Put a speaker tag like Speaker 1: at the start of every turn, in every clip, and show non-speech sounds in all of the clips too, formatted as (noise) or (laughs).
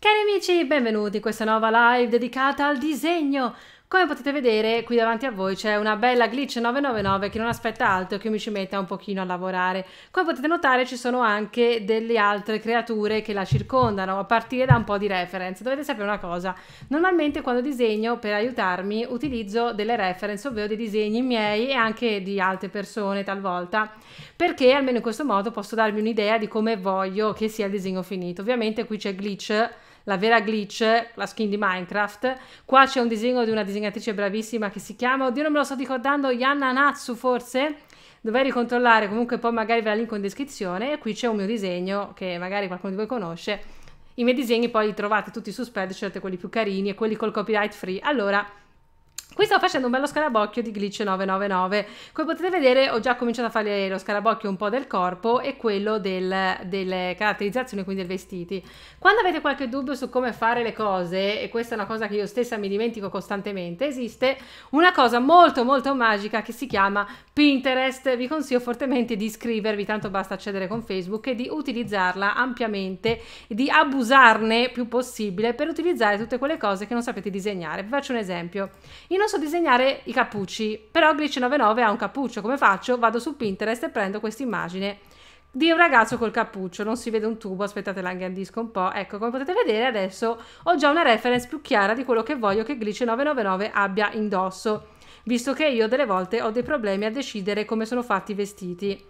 Speaker 1: Cari amici, benvenuti in questa nuova live dedicata al disegno. Come potete vedere qui davanti a voi c'è una bella glitch 999 che non aspetta altro che mi ci metta un pochino a lavorare. Come potete notare ci sono anche delle altre creature che la circondano a partire da un po' di reference. Dovete sapere una cosa, normalmente quando disegno per aiutarmi utilizzo delle reference ovvero dei disegni miei e anche di altre persone talvolta perché almeno in questo modo posso darvi un'idea di come voglio che sia il disegno finito. Ovviamente qui c'è glitch la vera glitch, la skin di Minecraft. Qua c'è un disegno di una disegnatrice bravissima che si chiama, oddio non me lo sto ricordando, Yanna Natsu forse? Dovrei ricontrollare, comunque poi magari ve la link in descrizione. E qui c'è un mio disegno che magari qualcuno di voi conosce. I miei disegni poi li trovate tutti su Spreadshirt, quelli più carini e quelli col copyright free. Allora Qui sto facendo un bello scarabocchio di glitch 999. Come potete vedere ho già cominciato a fare lo scarabocchio un po' del corpo e quello del, delle caratterizzazioni, quindi dei vestiti. Quando avete qualche dubbio su come fare le cose, e questa è una cosa che io stessa mi dimentico costantemente, esiste una cosa molto molto magica che si chiama Pinterest. Vi consiglio fortemente di iscrivervi, tanto basta accedere con Facebook e di utilizzarla ampiamente, di abusarne più possibile per utilizzare tutte quelle cose che non sapete disegnare. Vi faccio un esempio. In so disegnare i cappucci, però Glitch99 ha un cappuccio, come faccio? Vado su Pinterest e prendo questa immagine di un ragazzo col cappuccio, non si vede un tubo, aspettate anche al un po'. Ecco, come potete vedere adesso ho già una reference più chiara di quello che voglio che Glitch999 abbia indosso, visto che io delle volte ho dei problemi a decidere come sono fatti i vestiti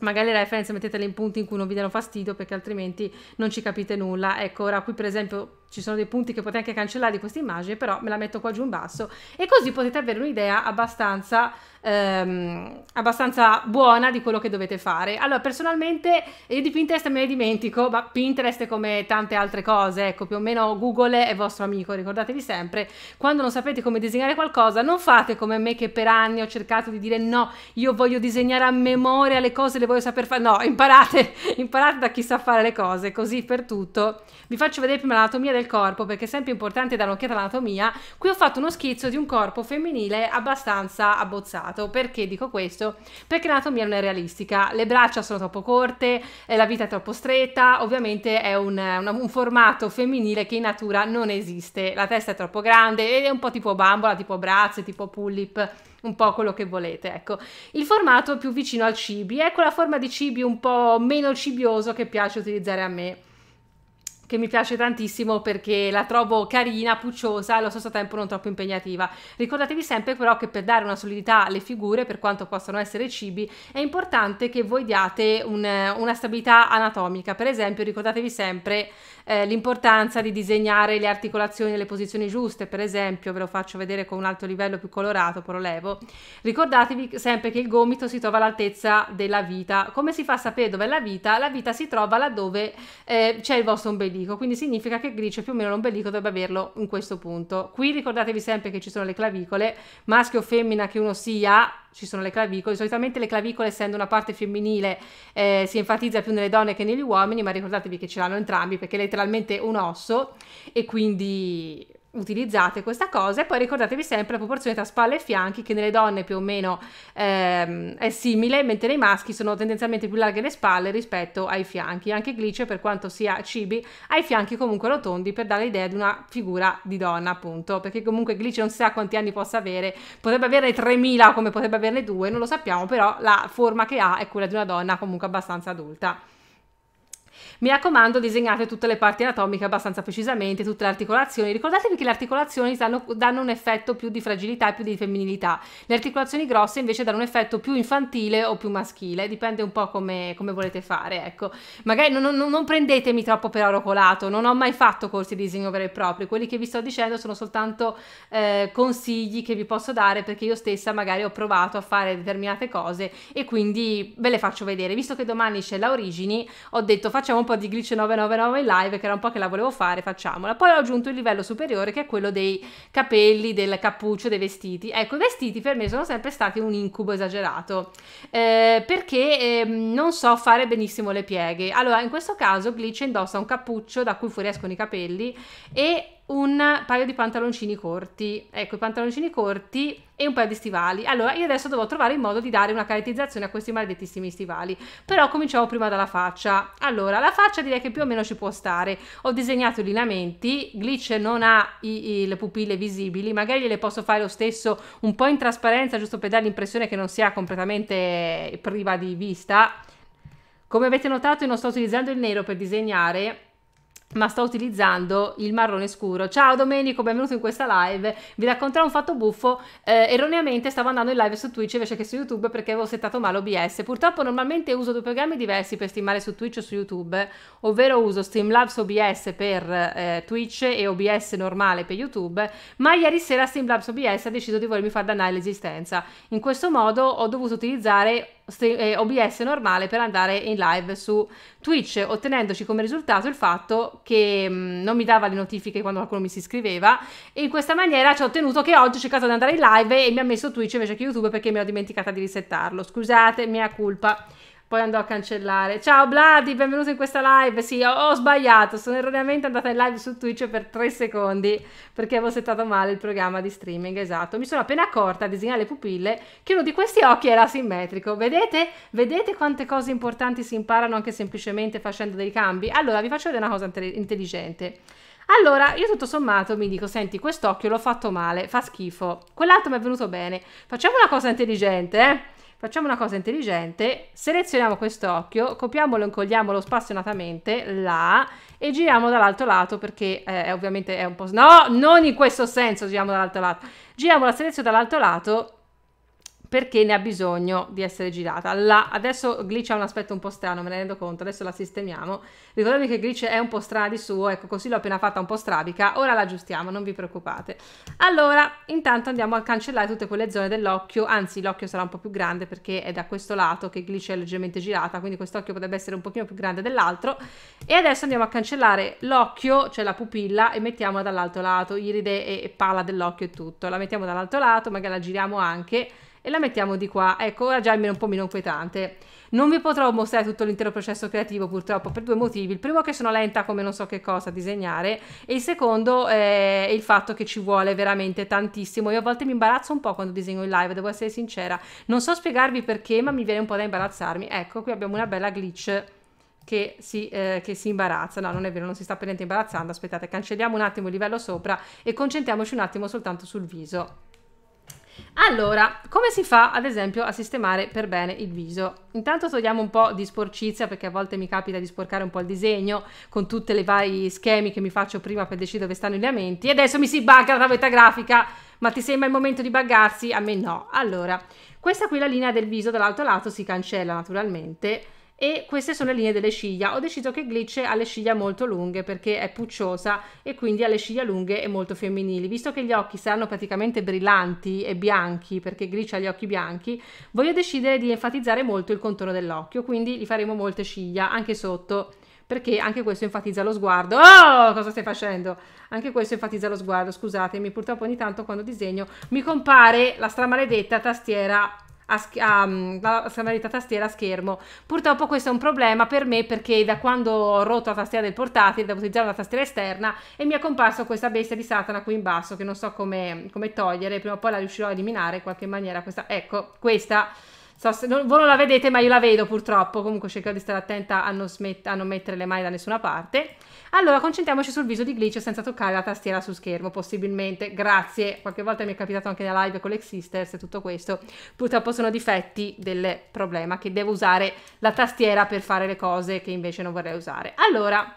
Speaker 1: magari le reference mettetele in punti in cui non vi danno fastidio perché altrimenti non ci capite nulla. Ecco, ora qui per esempio ci sono dei punti che potete anche cancellare di questa immagine, però me la metto qua giù in basso e così potete avere un'idea abbastanza, ehm, abbastanza buona di quello che dovete fare. Allora, personalmente io di Pinterest me ne dimentico, ma Pinterest è come tante altre cose, ecco, più o meno Google è vostro amico, ricordatevi sempre, quando non sapete come disegnare qualcosa, non fate come me che per anni ho cercato di dire no, io voglio disegnare a memoria le cose, le voglio saper fare, no, imparate, (laughs) imparate da chi sa fare le cose, così per tutto. Vi faccio vedere prima l'anatomia del del corpo, perché è sempre importante dare un'occhiata all'anatomia, qui ho fatto uno schizzo di un corpo femminile abbastanza abbozzato. Perché dico questo? Perché l'anatomia non è realistica, le braccia sono troppo corte, eh, la vita è troppo stretta, ovviamente è un, un, eh, un formato femminile che in natura non esiste, la testa è troppo grande ed è un po' tipo bambola, tipo brazze, tipo pullip. un po' quello che volete, ecco. Il formato più vicino al cibi, è ecco quella forma di cibi un po' meno cibioso che piace utilizzare a me che mi piace tantissimo perché la trovo carina, pucciosa e allo stesso tempo non troppo impegnativa. Ricordatevi sempre però che per dare una solidità alle figure, per quanto possano essere cibi, è importante che voi diate un, una stabilità anatomica. Per esempio ricordatevi sempre eh, l'importanza di disegnare le articolazioni e le posizioni giuste, per esempio, ve lo faccio vedere con un alto livello più colorato, però levo. Ricordatevi sempre che il gomito si trova all'altezza della vita. Come si fa a sapere dove è la vita? La vita si trova laddove eh, c'è il vostro ombelico, quindi significa che Gricio più o meno l'ombelico dovrebbe averlo in questo punto. Qui ricordatevi sempre che ci sono le clavicole, maschio o femmina che uno sia, ci sono le clavicole. Solitamente le clavicole, essendo una parte femminile, eh, si enfatizza più nelle donne che negli uomini, ma ricordatevi che ce l'hanno entrambi perché le tra letteralmente un osso e quindi utilizzate questa cosa e poi ricordatevi sempre la proporzione tra spalle e fianchi che nelle donne più o meno ehm, è simile mentre nei maschi sono tendenzialmente più larghe le spalle rispetto ai fianchi anche glitch per quanto sia cibi ha i fianchi comunque rotondi per dare l'idea di una figura di donna appunto perché comunque glitch non si sa quanti anni possa avere potrebbe averne 3000 come potrebbe averne 2 non lo sappiamo però la forma che ha è quella di una donna comunque abbastanza adulta mi raccomando, disegnate tutte le parti anatomiche abbastanza precisamente, tutte le articolazioni. Ricordatevi che le articolazioni danno, danno un effetto più di fragilità e più di femminilità. Le articolazioni grosse invece danno un effetto più infantile o più maschile, dipende un po' come, come volete fare, ecco. Magari non, non, non prendetemi troppo per oro colato, non ho mai fatto corsi di disegno vero e proprio, quelli che vi sto dicendo sono soltanto eh, consigli che vi posso dare perché io stessa magari ho provato a fare determinate cose e quindi ve le faccio vedere. Visto che domani c'è la origini, ho detto facciamo un po' di glitch 999 in live, che era un po' che la volevo fare, facciamola. Poi ho aggiunto il livello superiore, che è quello dei capelli, del cappuccio, dei vestiti. Ecco, i vestiti per me sono sempre stati un incubo esagerato, eh, perché eh, non so fare benissimo le pieghe. Allora, in questo caso Glitch indossa un cappuccio da cui fuoriescono i capelli e un paio di pantaloncini corti. Ecco, i pantaloncini corti e un paio di stivali. Allora, io adesso devo trovare il modo di dare una caratterizzazione a questi maledettissimi stivali. Però cominciamo prima dalla faccia. Allora, la faccia direi che più o meno ci può stare. Ho disegnato i lineamenti, Glitch non ha i, i, le pupille visibili, magari le posso fare lo stesso un po' in trasparenza, giusto per dare l'impressione che non sia completamente priva di vista. Come avete notato, io non sto utilizzando il nero per disegnare, ma sto utilizzando il marrone scuro. Ciao Domenico, benvenuto in questa live. Vi racconterò un fatto buffo. Eh, erroneamente stavo andando in live su Twitch invece che su YouTube perché avevo settato male OBS. Purtroppo normalmente uso due programmi diversi per streamare su Twitch o su YouTube, ovvero uso Streamlabs OBS per eh, Twitch e OBS normale per YouTube, ma ieri sera Streamlabs OBS ha deciso di volermi far dannare l'esistenza. In questo modo ho dovuto utilizzare eh, OBS normale per andare in live su Twitch, ottenendoci come risultato il fatto che mh, mm, non mi dava le notifiche quando qualcuno mi si iscriveva e in questa maniera ci ho ottenuto che oggi ho cercato di andare in live e mi ha messo Twitch invece che YouTube perché mi ho dimenticata di risettarlo. Scusate, mia colpa poi andò a cancellare. Ciao Bladi, benvenuto in questa live. Sì, ho, ho, sbagliato, sono erroneamente andata in live su Twitch per 3 secondi perché avevo settato male il programma di streaming, esatto. Mi sono appena accorta a disegnare le pupille che uno di questi occhi era simmetrico. Vedete? Vedete quante cose importanti si imparano anche semplicemente facendo dei cambi? Allora, vi faccio vedere una cosa intelligente. Allora, io tutto sommato mi dico, senti, quest'occhio l'ho fatto male, fa schifo, quell'altro mi è venuto bene. Facciamo una cosa intelligente, eh? Facciamo una cosa intelligente, selezioniamo questo occhio, copiamolo, e incolliamolo spassionatamente là e giriamo dall'altro lato perché eh, ovviamente è un po'... No, non in questo senso giriamo dall'altro lato. Giriamo la selezione dall'altro lato perché ne ha bisogno di essere girata. La, adesso Glitch ha un aspetto un po' strano, me ne rendo conto, adesso la sistemiamo. Ricordatevi che Glitch è un po' strana di suo, ecco così l'ho appena fatta un po' strabica, ora la aggiustiamo, non vi preoccupate. Allora, intanto andiamo a cancellare tutte quelle zone dell'occhio, anzi l'occhio sarà un po' più grande perché è da questo lato che Glitch è leggermente girata, quindi quest'occhio potrebbe essere un pochino più grande dell'altro. E adesso andiamo a cancellare l'occhio, cioè la pupilla, e mettiamola dall'altro lato, iride e, e pala dell'occhio e tutto. La mettiamo dall'altro lato, magari la giriamo anche e la mettiamo di qua. Ecco, ora già almeno un po' meno inquietante. Non vi potrò mostrare tutto l'intero processo creativo purtroppo per due motivi. Il primo è che sono lenta come non so che cosa a disegnare e il secondo eh, è il fatto che ci vuole veramente tantissimo. Io a volte mi imbarazzo un po' quando disegno in live, devo essere sincera. Non so spiegarvi perché, ma mi viene un po' da imbarazzarmi. Ecco, qui abbiamo una bella glitch che si, eh, che si imbarazza. No, non è vero, non si sta per niente imbarazzando. Aspettate, cancelliamo un attimo il livello sopra e concentriamoci un attimo soltanto sul viso. Allora, come si fa ad esempio a sistemare per bene il viso? Intanto togliamo un po' di sporcizia perché a volte mi capita di sporcare un po' il disegno con tutte le vari schemi che mi faccio prima per decidere dove stanno i lamenti e adesso mi si bugga la tavoletta grafica, ma ti sembra il momento di buggarsi? A me no. Allora, questa qui la linea del viso dall'altro lato si cancella naturalmente e queste sono le linee delle ciglia. Ho deciso che Glitch ha le ciglia molto lunghe perché è pucciosa e quindi ha le ciglia lunghe e molto femminili. Visto che gli occhi saranno praticamente brillanti e bianchi perché Glitch ha gli occhi bianchi, voglio decidere di enfatizzare molto il contorno dell'occhio, quindi gli faremo molte ciglia anche sotto perché anche questo enfatizza lo sguardo. Oh, cosa stai facendo? Anche questo enfatizza lo sguardo, scusatemi, purtroppo ogni tanto quando disegno mi compare la stramaledetta tastiera a, sch- a, mm, a scannare tastiera a schermo. Purtroppo questo è un problema per me perché da quando ho rotto la tastiera del portatile devo utilizzare una tastiera esterna e mi è comparso questa bestia di Satana qui in basso che non so come, come togliere, prima o poi la riuscirò a eliminare in qualche maniera. Questa, ecco, questa... So, se, non, voi non la vedete, ma io la vedo purtroppo. Comunque cercherò di stare attenta a non, smet- a non mettere le mani da nessuna parte. Allora, concentriamoci sul viso di Glitch senza toccare la tastiera su schermo, possibilmente. Grazie. Qualche volta mi è capitato anche nella live con l'Existers e tutto questo. Purtroppo sono difetti del problema che devo usare la tastiera per fare le cose che invece non vorrei usare. Allora,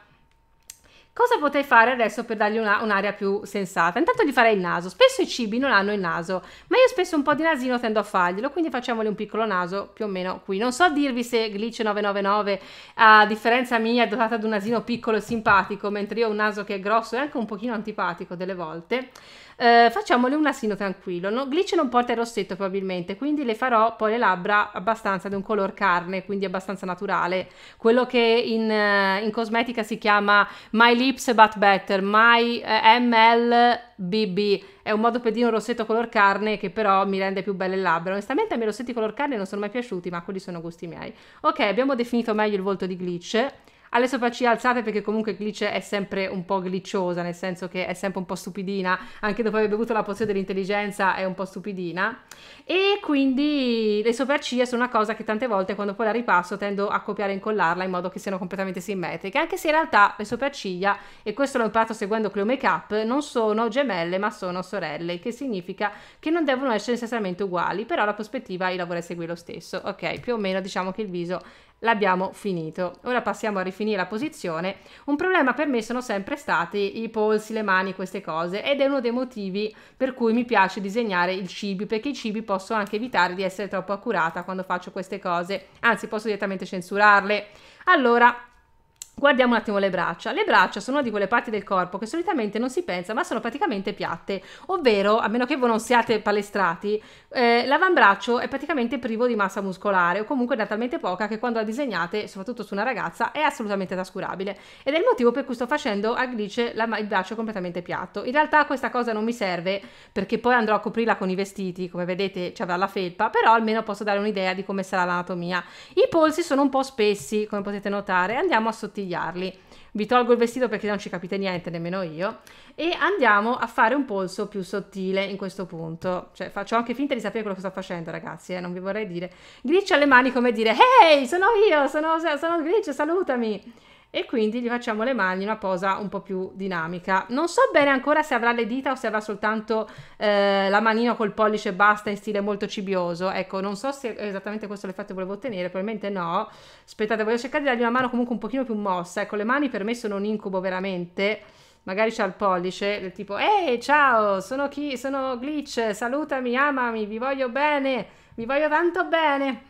Speaker 1: Cosa potrei fare adesso per dargli una, un'aria più sensata? Intanto gli farei il naso. Spesso i cibi non hanno il naso, ma io spesso un po' di nasino tendo a farglielo, quindi facciamogli un piccolo naso più o meno qui. Non so dirvi se Glitch 999, a differenza mia, è dotata di un nasino piccolo e simpatico, mentre io ho un naso che è grosso e anche un pochino antipatico delle volte. Eh, facciamole un nasino tranquillo. No, Glitch non porta il rossetto probabilmente, quindi le farò poi le labbra abbastanza di un color carne, quindi abbastanza naturale. Quello che in, eh, in cosmetica si chiama My Little Lips But Better, My eh, MLBB. È un modopedino rossetto color carne che però mi rende più belle le labbra. Onestamente a me i rossetti color carne non sono mai piaciuti, ma quelli sono gusti miei. Ok, abbiamo definito meglio il volto di Glitch alle sopracciglia alzate perché comunque Glitch è sempre un po' glitchosa, nel senso che è sempre un po' stupidina, anche dopo aver bevuto la pozione dell'intelligenza è un po' stupidina e quindi le sopracciglia sono una cosa che tante volte quando poi la ripasso tendo a copiare e incollarla in modo che siano completamente simmetriche, anche se in realtà le sopracciglia, e questo l'ho imparato seguendo Cleo Makeup, non sono gemelle ma sono sorelle, che significa che non devono essere necessariamente uguali, però la prospettiva io la vorrei seguire lo stesso, ok? Più o meno diciamo che il viso l'abbiamo finito. Ora passiamo a rifinire la posizione. Un problema per me sono sempre stati i polsi, le mani, queste cose ed è uno dei motivi per cui mi piace disegnare il cibi perché i cibi posso anche evitare di essere troppo accurata quando faccio queste cose, anzi posso direttamente censurarle. Allora, Guardiamo un attimo le braccia. Le braccia sono una di quelle parti del corpo che solitamente non si pensa, ma sono praticamente piatte, ovvero, a meno che voi non siate palestrati, eh, l'avambraccio è praticamente privo di massa muscolare o comunque da talmente poca che quando la disegnate, soprattutto su una ragazza, è assolutamente trascurabile. Ed è il motivo per cui sto facendo a Glice la, il braccio completamente piatto. In realtà questa cosa non mi serve perché poi andrò a coprirla con i vestiti, come vedete ci avrà la felpa, però almeno posso dare un'idea di come sarà l'anatomia. I polsi sono un po' spessi, come potete notare, andiamo a sottile consigliarli. Vi tolgo il vestito perché non ci capite niente, nemmeno io, e andiamo a fare un polso più sottile in questo punto. Cioè, faccio anche finta di sapere quello che sto facendo, ragazzi, eh, non vi vorrei dire. Griccia le mani come dire, ehi, hey, sono io, sono, sono Griccio, salutami! e quindi gli facciamo le mani in una posa un po' più dinamica. Non so bene ancora se avrà le dita o se avrà soltanto eh, la manina col pollice e basta in stile molto cibioso, ecco non so se esattamente questo l'effetto volevo ottenere, probabilmente no, aspettate voglio cercare di dargli una mano comunque un pochino più mossa, ecco le mani per me sono un incubo veramente, magari c'ha il pollice del tipo ehi ciao sono chi sono glitch salutami amami vi voglio bene vi voglio tanto bene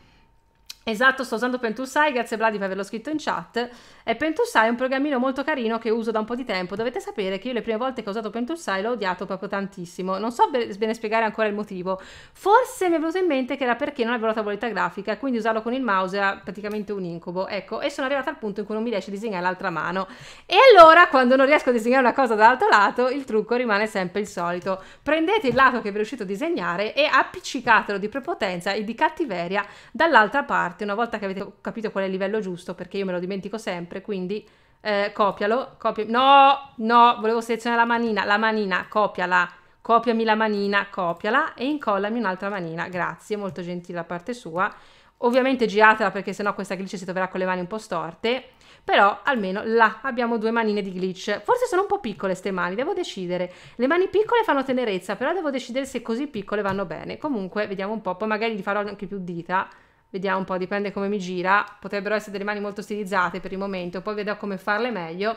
Speaker 1: Esatto, sto usando Pentusai, grazie Vladi per averlo scritto in chat. E Pentusai è un programmino molto carino che uso da un po' di tempo. Dovete sapere che io le prime volte che ho usato Pentusai l'ho odiato proprio tantissimo. Non so bene spiegare ancora il motivo. Forse mi è venuto in mente che era perché non avevo la tavoletta grafica, quindi usarlo con il mouse era praticamente un incubo. Ecco, e sono arrivata al punto in cui non mi riesce a disegnare l'altra mano. E allora, quando non riesco a disegnare una cosa dall'altro lato, il trucco rimane sempre il solito. Prendete il lato che vi è riuscito a disegnare e appiccicatelo di prepotenza e di cattiveria dall'altra parte parte una volta che avete capito qual è il livello giusto, perché io me lo dimentico sempre, quindi eh, copialo, copia... No, no, volevo selezionare la manina, la manina, copiala, copiami la manina, copiala e incollami un'altra manina, grazie, molto gentile da parte sua. Ovviamente giratela perché sennò questa glitch si troverà con le mani un po' storte, però almeno là abbiamo due manine di glitch. Forse sono un po' piccole queste mani, devo decidere. Le mani piccole fanno tenerezza, però devo decidere se così piccole vanno bene. Comunque, vediamo un po', poi magari gli farò anche più dita, vediamo un po', dipende come mi gira, potrebbero essere delle mani molto stilizzate per il momento, poi vedo come farle meglio.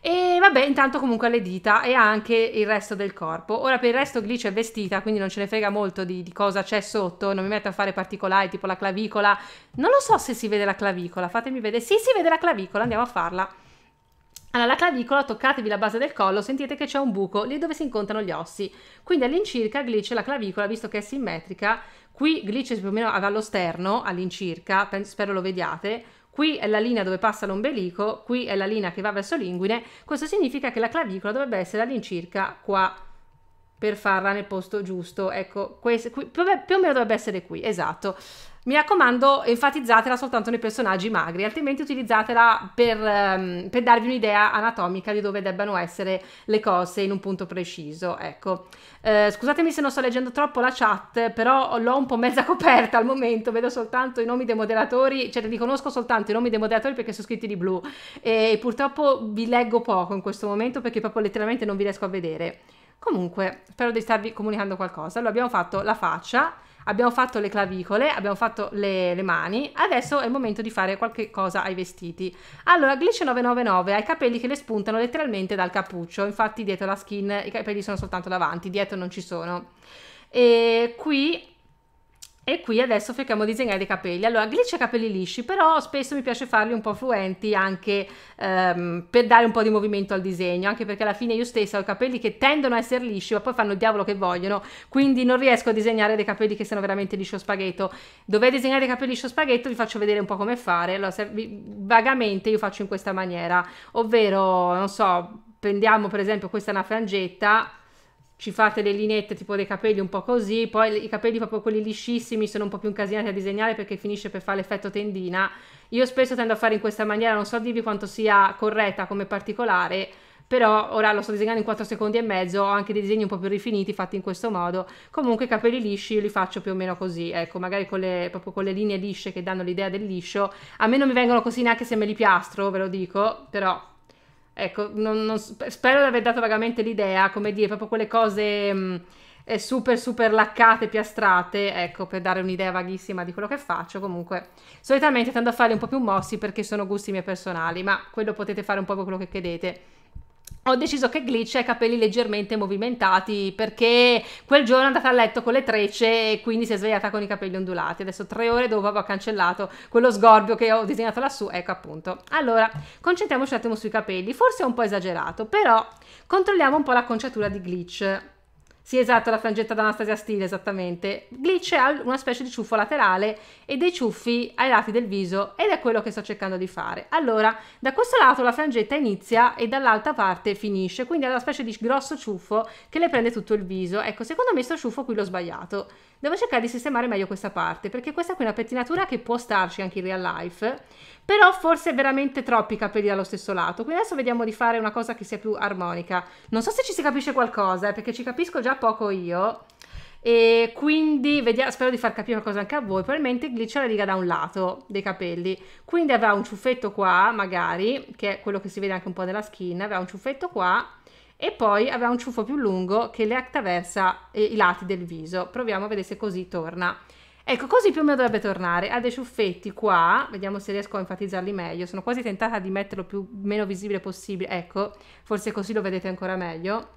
Speaker 1: E vabbè, intanto comunque le dita e anche il resto del corpo. Ora per il resto Glitch è vestita, quindi non ce ne frega molto di, di, cosa c'è sotto, non mi metto a fare particolari tipo la clavicola. Non lo so se si vede la clavicola, fatemi vedere. Sì, si vede la clavicola, andiamo a farla. Allora, la clavicola, toccatevi la base del collo, sentite che c'è un buco lì dove si incontrano gli ossi. Quindi all'incirca glitch la clavicola, visto che è simmetrica, qui glitch più o meno allo sterno, all'incirca, spero lo vediate, qui è la linea dove passa l'ombelico, qui è la linea che va verso l'inguine, questo significa che la clavicola dovrebbe essere all'incirca qua per farla nel posto giusto, ecco, questo, qui, più o meno dovrebbe essere qui, esatto. Mi raccomando, enfatizzatela soltanto nei personaggi magri, altrimenti utilizzatela per, um, per darvi un'idea anatomica di dove debbano essere le cose in un punto preciso. Ecco, eh, scusatemi se non sto leggendo troppo la chat, però l'ho un po' mezza (laughs) coperta al momento, vedo soltanto i nomi dei moderatori, cioè riconosco soltanto i nomi dei moderatori perché sono scritti di blu e purtroppo vi leggo poco in questo momento perché proprio letteralmente non vi riesco a vedere. Comunque, spero di starvi comunicando qualcosa. Allora, abbiamo fatto la faccia, abbiamo fatto le clavicole, abbiamo fatto le, le mani, adesso è il momento di fare qualche cosa ai vestiti. Allora, Glitch 999 ha i capelli che le spuntano letteralmente dal cappuccio, infatti dietro la skin i capelli sono soltanto davanti, dietro non ci sono. E qui e qui adesso cerchiamo di disegnare i capelli. Allora, glitch e capelli lisci, però spesso mi piace farli un po' fluenti anche ehm, per dare un po' di movimento al disegno, anche perché alla fine io stessa ho i capelli che tendono a essere lisci, ma poi fanno il diavolo che vogliono, quindi non riesco a disegnare dei capelli che siano veramente liscio spaghetto. Dove disegnare dei capelli liscio spaghetto vi faccio vedere un po' come fare. Allora, se, vagamente io faccio in questa maniera, ovvero, non so, prendiamo per esempio questa è una frangetta ci fate le linette tipo dei capelli un po' così, poi i capelli proprio quelli liscissimi sono un po' più incasinati a disegnare perché finisce per fare l'effetto tendina. Io spesso tendo a fare in questa maniera, non so dirvi quanto sia corretta come particolare, però ora lo sto disegnando in 4 secondi e mezzo, ho anche dei disegni un po' più rifiniti fatti in questo modo, comunque i capelli lisci io li faccio più o meno così, ecco, magari con le, proprio con le linee lisce che danno l'idea del liscio, a me non mi vengono così neanche se me li piastro, ve lo dico, però Ecco, non, non, spero di aver dato vagamente l'idea, come dire, proprio quelle cose mh, mm, eh, super super laccate, piastrate, ecco, per dare un'idea vaghissima di quello che faccio. Comunque, solitamente tendo a farli un po' più mossi perché sono gusti miei personali, ma quello potete fare un po' quello che chiedete ho deciso che Glitch ha i capelli leggermente movimentati perché quel giorno è andata a letto con le trecce e quindi si è svegliata con i capelli ondulati. Adesso tre ore dopo avevo cancellato quello sgorbio che ho disegnato lassù, ecco appunto. Allora, concentriamoci un attimo sui capelli, forse è un po' esagerato, però controlliamo un po' la conciatura di Glitch. Sì, esatto, la frangetta d'Anastasia Steele, esattamente. Glitch ha una specie di ciuffo laterale e dei ciuffi ai lati del viso ed è quello che sto cercando di fare. Allora, da questo lato la frangetta inizia e dall'altra parte finisce, quindi è una specie di grosso ciuffo che le prende tutto il viso. Ecco, secondo me sto ciuffo qui l'ho sbagliato devo cercare di sistemare meglio questa parte, perché questa qui è una pettinatura che può starci anche in real life, però forse è veramente troppi capelli dallo stesso lato, quindi adesso vediamo di fare una cosa che sia più armonica. Non so se ci si capisce qualcosa, eh, perché ci capisco già poco io, e quindi vediamo, spero di far capire qualcosa anche a voi, probabilmente glitcha la riga da un lato dei capelli, quindi avrà un ciuffetto qua magari, che è quello che si vede anche un po' nella skin, avrà un ciuffetto qua, e poi aveva un ciuffo più lungo che le attraversa i lati del viso. Proviamo a vedere se così torna. Ecco, così più o meno dovrebbe tornare. Ha dei ciuffetti qua, vediamo se riesco a enfatizzarli meglio. Sono quasi tentata di metterlo più meno visibile possibile. Ecco, forse così lo vedete ancora meglio.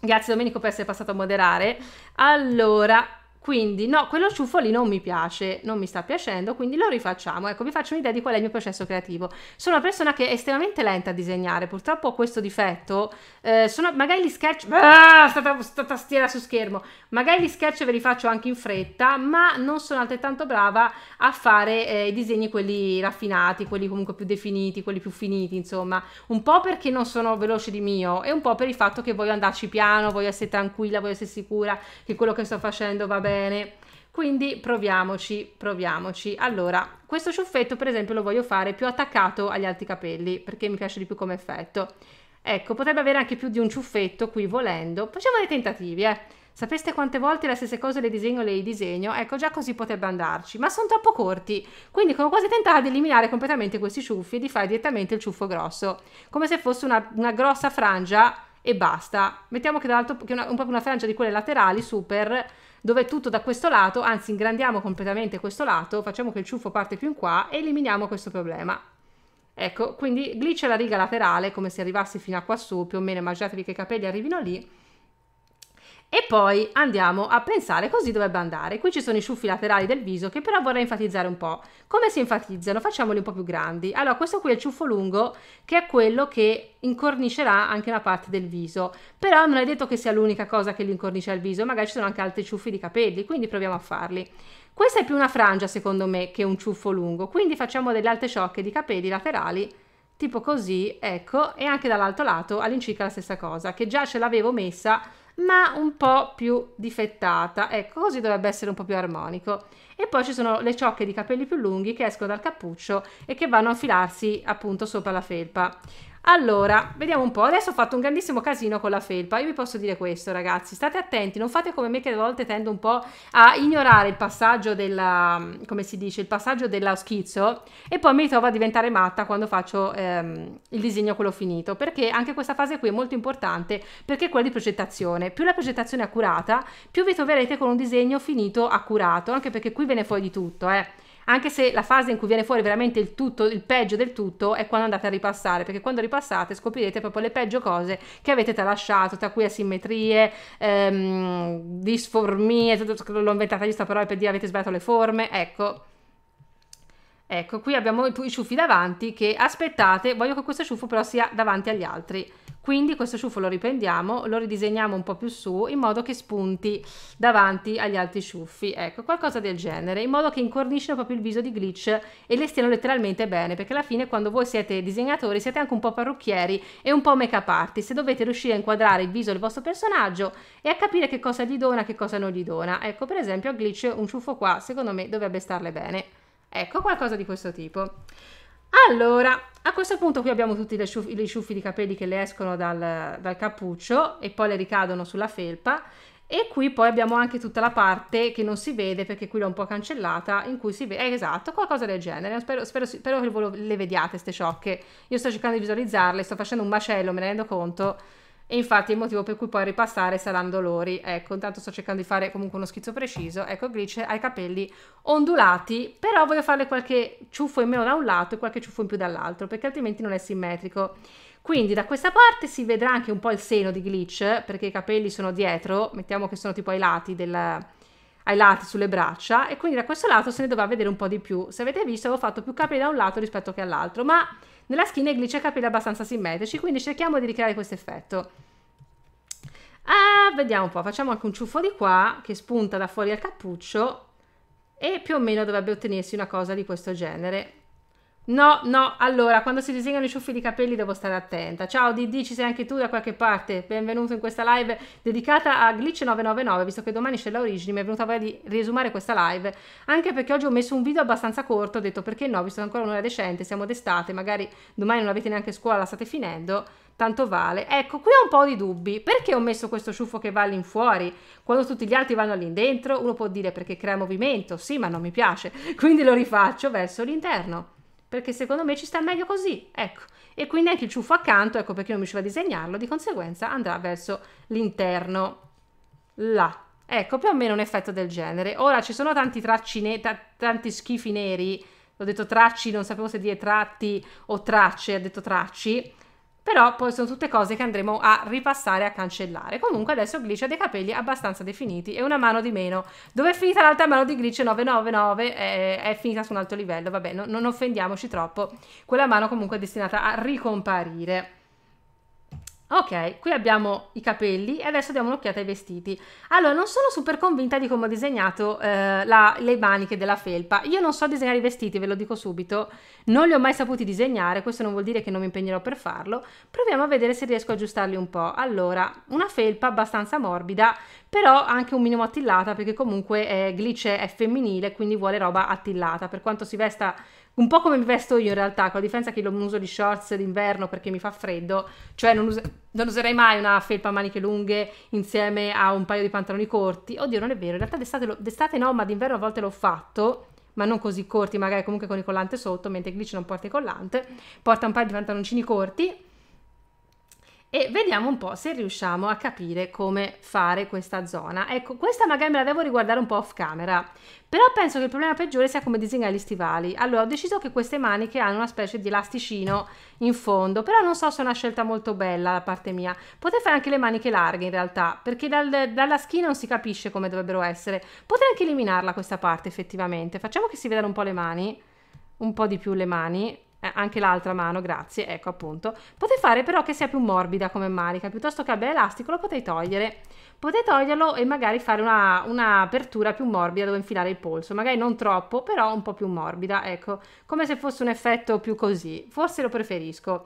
Speaker 1: Grazie Domenico per essere passato a moderare. Allora, quindi, no, quello ciuffo lì non mi piace, non mi sta piacendo, quindi lo rifacciamo. Ecco, vi faccio un'idea di qual è il mio processo creativo. Sono una persona che è estremamente lenta a disegnare, purtroppo ho questo difetto. Eh, sono, magari gli sketch... Ah, sta, sta tastiera su schermo! Magari gli sketch ve li faccio anche in fretta, ma non sono altrettanto brava a fare eh, i disegni quelli raffinati, quelli comunque più definiti, quelli più finiti, insomma. Un po' perché non sono veloce di mio e un po' per il fatto che voglio andarci piano, voglio essere tranquilla, voglio essere sicura che quello che sto facendo va bene bene. Quindi proviamoci, proviamoci. Allora, questo ciuffetto per esempio lo voglio fare più attaccato agli altri capelli perché mi piace di più come effetto. Ecco, potrebbe avere anche più di un ciuffetto qui volendo. Facciamo dei tentativi, eh. Sapeste quante volte le stesse cose le disegno e le disegno? Ecco, già così potrebbe andarci, ma sono troppo corti. Quindi come quasi tentare di eliminare completamente questi ciuffi e di fare direttamente il ciuffo grosso, come se fosse una, una grossa frangia e basta. Mettiamo che dall'alto che una, un, una frangia di quelle laterali super dove è tutto da questo lato, anzi ingrandiamo completamente questo lato, facciamo che il ciuffo parte più in qua e eliminiamo questo problema. Ecco, quindi glitch la riga laterale come se arrivassi fino a qua su, più o meno immaginatevi che i capelli arrivino lì e poi andiamo a pensare, così dovrebbe andare. Qui ci sono i ciuffi laterali del viso che però vorrei enfatizzare un po'. Come si enfatizzano? Facciamoli un po' più grandi. Allora, questo qui è il ciuffo lungo che è quello che incornicerà anche una parte del viso. Però non è detto che sia l'unica cosa che li incornicia il viso, magari ci sono anche altri ciuffi di capelli, quindi proviamo a farli. Questa è più una frangia secondo me che un ciuffo lungo, quindi facciamo delle alte ciocche di capelli laterali tipo così, ecco, e anche dall'altro lato all'incirca la stessa cosa, che già ce l'avevo messa ma un po' più difettata. Ecco, così dovrebbe essere un po' più armonico. E poi ci sono le ciocche di capelli più lunghi che escono dal cappuccio e che vanno a filarsi appunto sopra la felpa. Allora, vediamo un po'. Adesso ho fatto un grandissimo casino con la felpa. Io vi posso dire questo, ragazzi. State attenti, non fate come me che a volte tendo un po' a ignorare il passaggio della... come si dice? Il passaggio dello schizzo e poi mi trovo a diventare matta quando faccio ehm, il disegno quello finito. Perché anche questa fase qui è molto importante perché è quella di progettazione. Più la progettazione è accurata, più vi troverete con un disegno finito accurato. Anche perché qui ve ne fuori di tutto, eh anche se la fase in cui viene fuori veramente il tutto, il peggio del tutto, è quando andate a ripassare, perché quando ripassate scoprirete proprio le peggio cose che avete tralasciato, tra cui asimmetrie, ehm, disformie, tutto, l'ho inventata io però parola per dire avete sbagliato le forme, ecco. Ecco, qui abbiamo i ciuffi davanti che aspettate, voglio che questo ciuffo però sia davanti agli altri quindi questo ciuffo lo riprendiamo, lo ridisegniamo un po' più su in modo che spunti davanti agli altri ciuffi, ecco, qualcosa del genere, in modo che incorniciano proprio il viso di Glitch e le stiano letteralmente bene, perché alla fine quando voi siete disegnatori siete anche un po' parrucchieri e un po' make-up artist, dovete riuscire a inquadrare il viso del vostro personaggio e a capire che cosa gli dona e che cosa non gli dona. Ecco, per esempio a Glitch un ciuffo qua secondo me dovrebbe starle bene. Ecco, qualcosa di questo tipo. Allora, a questo punto qui abbiamo tutti i ciuffi, ciuffi di capelli che le escono dal, dal cappuccio e poi le ricadono sulla felpa e qui poi abbiamo anche tutta la parte che non si vede perché qui l'ho un po' cancellata, in cui si vede, eh, esatto, qualcosa del genere. Spero, spero, spero che le vediate queste ciocche. Io sto cercando di visualizzarle, sto facendo un macello, me ne rendo conto e infatti il motivo per cui puoi ripassare saranno dolori. Ecco, intanto sto cercando di fare comunque uno schizzo preciso. Ecco, Glitch ha i capelli ondulati, però voglio farle qualche ciuffo in meno da un lato e qualche ciuffo in più dall'altro, perché altrimenti non è simmetrico. Quindi da questa parte si vedrà anche un po' il seno di Glitch, perché i capelli sono dietro, mettiamo che sono tipo ai lati del ai lati sulle braccia e quindi da questo lato se ne dovrà vedere un po' di più. Se avete visto avevo fatto più capelli da un lato rispetto che all'altro, ma nella schiena e glitch a capelli abbastanza simmetrici, quindi cerchiamo di ricreare questo effetto. Ah, vediamo un po', facciamo anche un ciuffo di qua che spunta da fuori al cappuccio e più o meno dovrebbe ottenersi una cosa di questo genere. No, no, allora, quando si disegnano i ciuffi di capelli devo stare attenta. Ciao Didi, ci sei anche tu da qualche parte? Benvenuto in questa live dedicata a Glitch 999, visto che domani c'è la origine, mi è venuta voglia di riesumare questa live, anche perché oggi ho messo un video abbastanza corto, ho detto perché no, visto che ancora un'ora decente, siamo d'estate, magari domani non avete neanche scuola, la state finendo, tanto vale. Ecco, qui ho un po' di dubbi. Perché ho messo questo ciuffo che va all'infuori quando tutti gli altri vanno all'indentro? Uno può dire perché crea movimento, sì, ma non mi piace, (laughs) quindi lo rifaccio verso l'interno perché secondo me ci sta meglio così, ecco. E quindi anche il ciuffo accanto, ecco perché non riuscivo a disegnarlo, di conseguenza andrà verso l'interno, là. Ecco, più o meno un effetto del genere. Ora ci sono tanti tracci, ne- tanti schifi neri, ho detto tracci, non sapevo se dire tratti o tracce, ha detto tracci, però poi sono tutte cose che andremo a ripassare a cancellare. Comunque adesso Glitch ha dei capelli abbastanza definiti e una mano di meno. Dove è finita l'altra mano di Glitch 999 è, è finita su un alto livello, vabbè, no, non offendiamoci troppo. Quella mano comunque è destinata a ricomparire. Ok, qui abbiamo i capelli e adesso diamo un'occhiata ai vestiti. Allora, non sono super convinta di come ho disegnato eh, la, le maniche della felpa. Io non so disegnare i vestiti, ve lo dico subito. Non li ho mai saputi disegnare, questo non vuol dire che non mi impegnerò per farlo. Proviamo a vedere se riesco a aggiustarli un po'. Allora, una felpa abbastanza morbida, però anche un minimo attillata perché comunque eh, Glitch è femminile, quindi vuole roba attillata. Per quanto si vesta un po' come mi vesto io in realtà, con la differenza che non uso gli shorts d'inverno perché mi fa freddo, cioè non, us- non, userei mai una felpa a maniche lunghe insieme a un paio di pantaloni corti. Oddio, non è vero, in realtà d'estate, lo- d'estate no, ma d'inverno a volte l'ho fatto, ma non così corti, magari comunque con il collante sotto, mentre Glitch non porta il collante, porta un paio di pantaloncini corti e vediamo un po' se riusciamo a capire come fare questa zona. Ecco, questa magari me la devo riguardare un po' off camera, però penso che il problema peggiore sia come disegnare gli stivali. Allora, ho deciso che queste maniche hanno una specie di elasticino in fondo, però non so se è una scelta molto bella da parte mia. Potrei fare anche le maniche larghe in realtà, perché dal, dalla schiena non si capisce come dovrebbero essere. Potrei anche eliminarla questa parte effettivamente. Facciamo che si vedano un po' le mani, un po' di più le mani, eh, anche l'altra mano, grazie, ecco appunto. Potete fare però che sia più morbida come manica, piuttosto che abbia elastico lo potete togliere. Potete toglierlo e magari fare una, una apertura più morbida dove infilare il polso, magari non troppo, però un po' più morbida, ecco, come se fosse un effetto più così, forse lo preferisco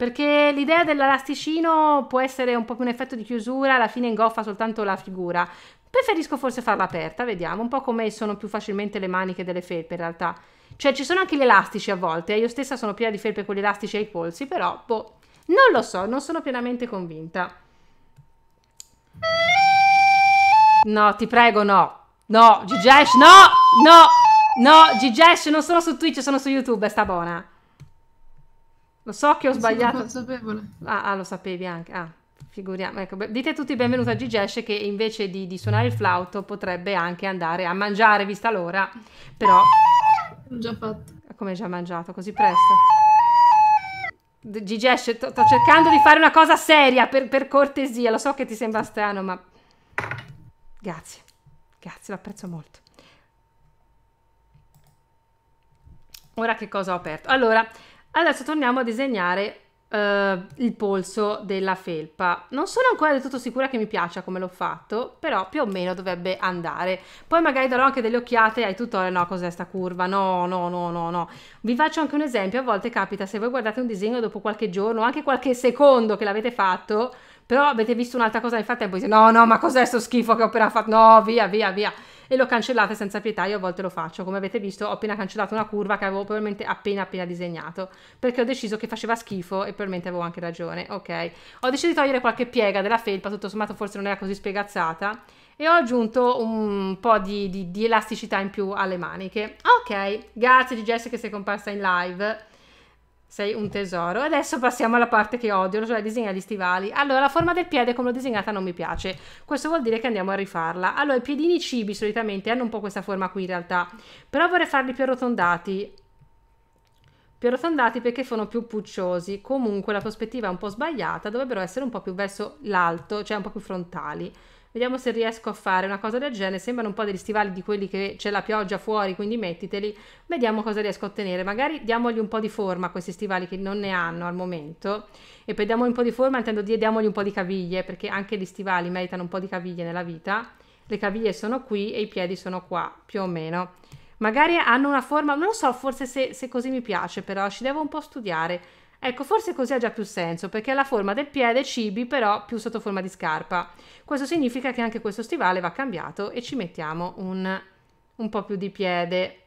Speaker 1: perché l'idea dell'elasticino può essere un po' più un effetto di chiusura, alla fine ingoffa soltanto la figura. Preferisco forse farla aperta, vediamo, un po' come sono più facilmente le maniche delle felpe in realtà. Cioè ci sono anche gli elastici a volte, eh, io stessa sono piena di felpe con gli elastici ai polsi, però boh, non lo so, non sono pienamente convinta. No, ti prego, no. No, Gigesh, no! No! No, Gigesh, non sono su Twitch, sono su YouTube, sta buona. Lo so che ho sbagliato. Sono consapevole. Ah, ah, lo sapevi anche. Ah, figuriamo. Ecco, dite tutti benvenuti a Gigesh che invece di, di suonare il flauto potrebbe anche andare a mangiare, vista l'ora. Però... Già fatto. Ah, come già mangiato così presto? Gigi esce, sto cercando di fare una cosa seria per, per cortesia, lo so che ti sembra strano, ma... Grazie, grazie, l'apprezzo molto. Ora che cosa ho aperto? Allora, adesso torniamo a disegnare Uh, il polso della felpa. Non sono ancora del tutto sicura che mi piaccia come l'ho fatto, però più o meno dovrebbe andare. Poi magari darò anche delle occhiate ai tutorial, no cos'è sta curva, no no no no no. Vi faccio anche un esempio, a volte capita se voi guardate un disegno dopo qualche giorno, anche qualche secondo che l'avete fatto, però avete visto un'altra cosa nel frattempo, dice no, no, ma cos'è sto schifo che ho appena fatto? No, via, via, via. E lo cancellate senza pietà, io a volte lo faccio. Come avete visto, ho appena cancellato una curva che avevo probabilmente appena appena disegnato, perché ho deciso che faceva schifo e probabilmente avevo anche ragione, ok? Ho deciso di togliere qualche piega della felpa, tutto sommato forse non era così spiegazzata, e ho aggiunto un po' di, di, di elasticità in più alle maniche. Ok, grazie di Jessica che sei comparsa in live. Sei un tesoro. Adesso passiamo alla parte che odio, cioè disegnare gli stivali. Allora, la forma del piede come l'ho disegnata non mi piace. Questo vuol dire che andiamo a rifarla. Allora, i piedini cibi solitamente hanno un po' questa forma qui in realtà, però vorrei farli più arrotondati. Più arrotondati perché sono più pucciosi. Comunque la prospettiva è un po' sbagliata, dovrebbero essere un po' più verso l'alto, cioè un po' più frontali. Vediamo se riesco a fare una cosa del genere. Sembrano un po' degli stivali di quelli che c'è la pioggia fuori, quindi mettiteli. Vediamo cosa riesco a ottenere. Magari diamogli un po' di forma a questi stivali che non ne hanno al momento. E per diamogli un po' di forma intendo dire diamogli un po' di caviglie, perché anche gli stivali meritano un po' di caviglie nella vita. Le caviglie sono qui e i piedi sono qua, più o meno magari hanno una forma, non lo so, forse se, se, così mi piace, però ci devo un po' studiare. Ecco, forse così ha già più senso, perché la forma del piede cibi però più sotto forma di scarpa. Questo significa che anche questo stivale va cambiato e ci mettiamo un, un po' più di piede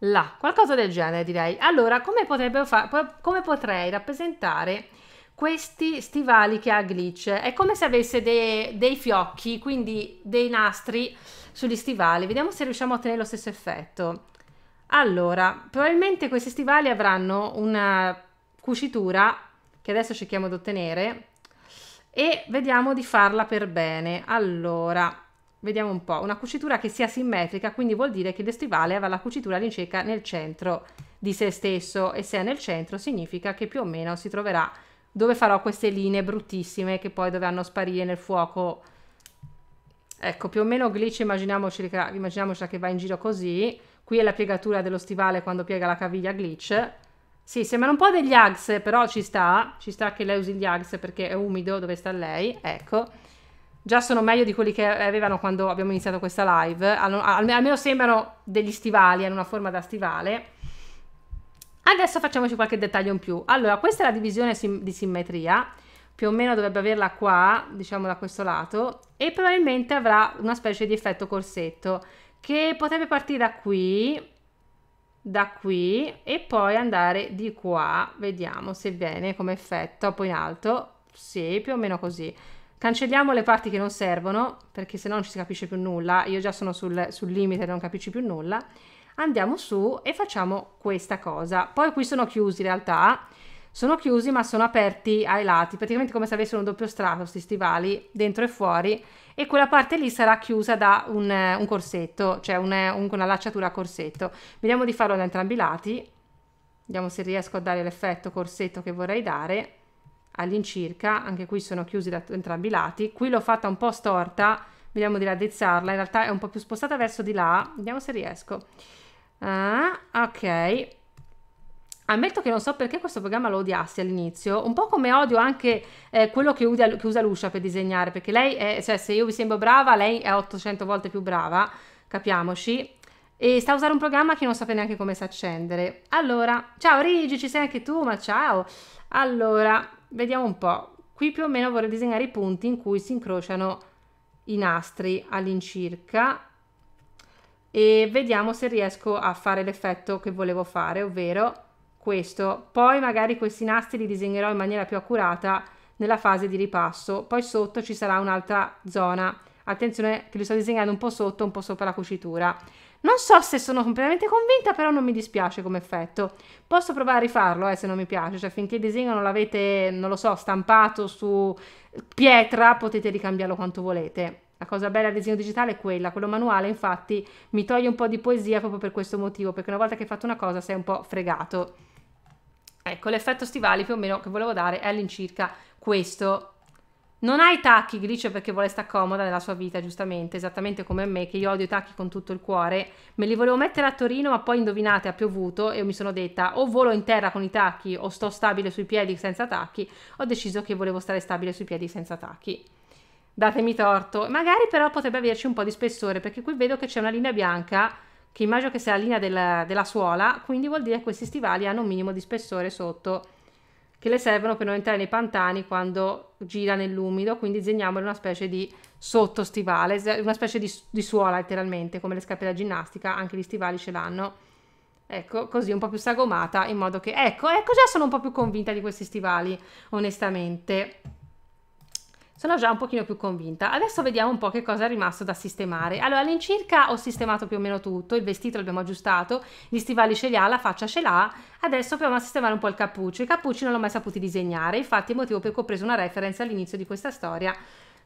Speaker 1: là, qualcosa del genere direi. Allora, come, come potrei rappresentare questi stivali che ha glitch? È come se avesse de dei fiocchi, quindi dei nastri sugli stivali. Vediamo se riusciamo a ottenere lo stesso effetto. Allora, probabilmente questi stivali avranno una cucitura che adesso cerchiamo di ottenere e vediamo di farla per bene. Allora, vediamo un po', una cucitura che sia simmetrica, quindi vuol dire che lo stivale avrà la cucitura all'incirca nel centro di se stesso e se è nel centro significa che più o meno si troverà dove farò queste linee bruttissime che poi dovranno sparire nel fuoco. Ecco, più o meno glitch immaginiamoci, immaginiamocela che va in giro così qui è la piegatura dello stivale quando piega la caviglia glitch. Sì, sembrano un po' degli Uggs, però ci sta, ci sta che lei usi gli Uggs perché è umido dove sta lei, ecco. Già sono meglio di quelli che avevano quando abbiamo iniziato questa live, almeno sembrano degli stivali, hanno una forma da stivale. Adesso facciamoci qualche dettaglio in più. Allora, questa è la divisione sim di simmetria, più o meno dovrebbe averla qua, diciamo da questo lato, e probabilmente avrà una specie di effetto corsetto che potrebbe partire da qui, da qui e poi andare di qua, vediamo se viene come effetto, poi in alto, sì, più o meno così. Cancelliamo le parti che non servono, perché se no non ci si capisce più nulla, io già sono sul, sul limite, non capisci più nulla. Andiamo su e facciamo questa cosa. Poi qui sono chiusi in realtà, sono chiusi ma sono aperti ai lati, praticamente come se avessero un doppio strato questi stivali, dentro e fuori, e quella parte lì sarà chiusa da un, eh, un corsetto, cioè un, eh, un, una lacciatura a corsetto. Vediamo di farlo da entrambi i lati, vediamo se riesco a dare l'effetto corsetto che vorrei dare all'incirca, anche qui sono chiusi da entrambi i lati, qui l'ho fatta un po' storta, vediamo di raddrizzarla, in realtà è un po' più spostata verso di là, vediamo se riesco. Ah, ok, Ammetto che non so perché questo programma lo odiassi all'inizio, un po' come odio anche eh, quello che, udia, che, usa Lucia per disegnare, perché lei, è, cioè se io vi sembro brava, lei è 800 volte più brava, capiamoci, e sta a usare un programma che non sape neanche come si accendere. Allora, ciao Rigi, ci sei anche tu, ma ciao! Allora, vediamo un po', qui più o meno vorrei disegnare i punti in cui si incrociano i nastri all'incirca e vediamo se riesco a fare l'effetto che volevo fare, ovvero questo. Poi magari questi nastri li disegnerò in maniera più accurata nella fase di ripasso. Poi sotto ci sarà un'altra zona. Attenzione che li sto disegnando un po' sotto, un po' sopra la cucitura. Non so se sono completamente convinta, però non mi dispiace come effetto. Posso provare a rifarlo eh, se non mi piace, cioè finché il disegno non l'avete, non lo so, stampato su pietra, potete ricambiarlo quanto volete. La cosa bella del disegno digitale è quella, quello manuale infatti mi toglie un po' di poesia proprio per questo motivo, perché una volta che hai fatto una cosa sei un po' fregato. Ecco, l'effetto stivali più o meno che volevo dare è all'incirca questo. Non ha i tacchi Grigio perché vuole sta comoda nella sua vita, giustamente, esattamente come me, che io odio i tacchi con tutto il cuore. Me li volevo mettere a Torino, ma poi indovinate, ha piovuto e mi sono detta o volo in terra con i tacchi o sto stabile sui piedi senza tacchi. Ho deciso che volevo stare stabile sui piedi senza tacchi. Datemi torto. Magari però potrebbe averci un po' di spessore perché qui vedo che c'è una linea bianca che immagino che sia la linea della, della suola, quindi vuol dire che questi stivali hanno un minimo di spessore sotto che le servono per non entrare nei pantani quando gira nell'umido, quindi disegniamole una specie di sottostivale, una specie di, di suola letteralmente, come le scarpe da ginnastica, anche gli stivali ce l'hanno. Ecco, così un po' più sagomata, in modo che... Ecco, ecco, già sono un po' più convinta di questi stivali, onestamente sono già un pochino più convinta. Adesso vediamo un po' che cosa è rimasto da sistemare. Allora, all'incirca ho sistemato più o meno tutto, il vestito l'abbiamo aggiustato, gli stivali ce li ha, la faccia ce l'ha, adesso proviamo a sistemare un po' il cappuccio. I cappucci non l'ho mai saputi disegnare, infatti è il motivo per cui ho preso una reference all'inizio di questa storia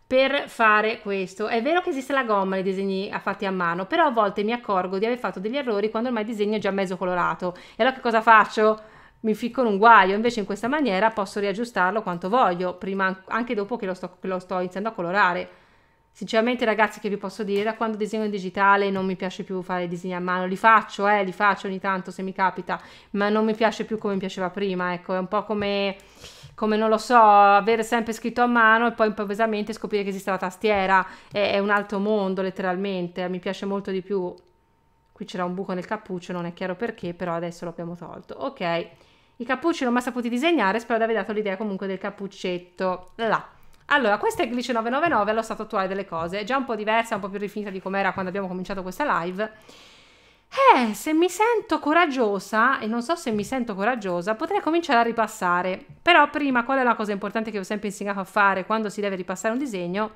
Speaker 1: per fare questo. È vero che esiste la gomma nei disegni fatti a mano, però a volte mi accorgo di aver fatto degli errori quando ormai il disegno è già mezzo colorato. E allora che cosa faccio? mi fico un guaio, invece in questa maniera posso riaggiustarlo quanto voglio, prima, anche dopo che lo, sto, che lo sto iniziando a colorare. Sinceramente ragazzi che vi posso dire, da quando disegno in digitale non mi piace più fare disegni a mano, li faccio, eh, li faccio ogni tanto se mi capita, ma non mi piace più come mi piaceva prima, ecco, è un po' come, come non lo so, avere sempre scritto a mano e poi improvvisamente scoprire che esiste la tastiera, è, è un altro mondo letteralmente, mi piace molto di più. Qui c'era un buco nel cappuccio, non è chiaro perché, però adesso l'abbiamo tolto. Ok. I cappucci non mi ha saputi disegnare, spero di aver dato l'idea comunque del cappuccetto. Là. Allora, questa è Glitch 999 allo stato attuale delle cose, è già un po' diversa, un po' più rifinita di com'era quando abbiamo cominciato questa live. Eh, se mi sento coraggiosa, e non so se mi sento coraggiosa, potrei cominciare a ripassare. Però prima, qual è la cosa importante che ho sempre insegnato a fare quando si deve ripassare un disegno?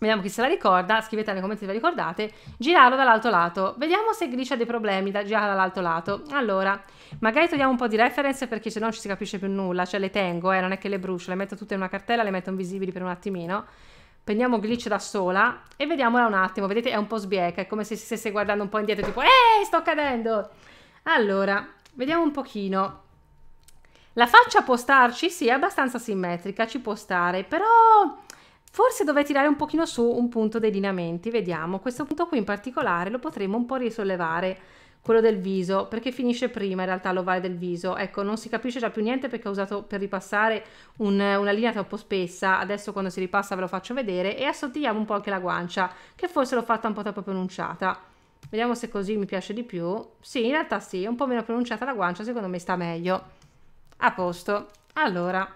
Speaker 1: Vediamo chi se la ricorda, scrivete nei commenti se la ricordate. Girarlo dall'altro lato. Vediamo se Grisha ha dei problemi da girare dall'altro lato. Allora, magari togliamo un po' di reference perché se no non ci si capisce più nulla. Cioè le tengo, eh, non è che le brucio, le metto tutte in una cartella, le metto invisibili per un attimino. Prendiamo Glitch da sola e vediamola un attimo. Vedete, è un po' sbieca, è come se si stesse guardando un po' indietro, tipo, eh, sto cadendo! Allora, vediamo un pochino. La faccia può starci? Sì, è abbastanza simmetrica, ci può stare, però Forse dovrei tirare un pochino su un punto dei lineamenti, vediamo. Questo punto qui in particolare lo potremo un po' risollevare, quello del viso, perché finisce prima in realtà l'ovale del viso. Ecco, non si capisce già più niente perché ho usato per ripassare un, una linea troppo spessa, adesso quando si ripassa ve lo faccio vedere, e assottigliamo un po' anche la guancia, che forse l'ho fatta un po' troppo pronunciata. Vediamo se così mi piace di più. Sì, in realtà sì, un po' meno pronunciata la guancia, secondo me sta meglio. A posto. Allora,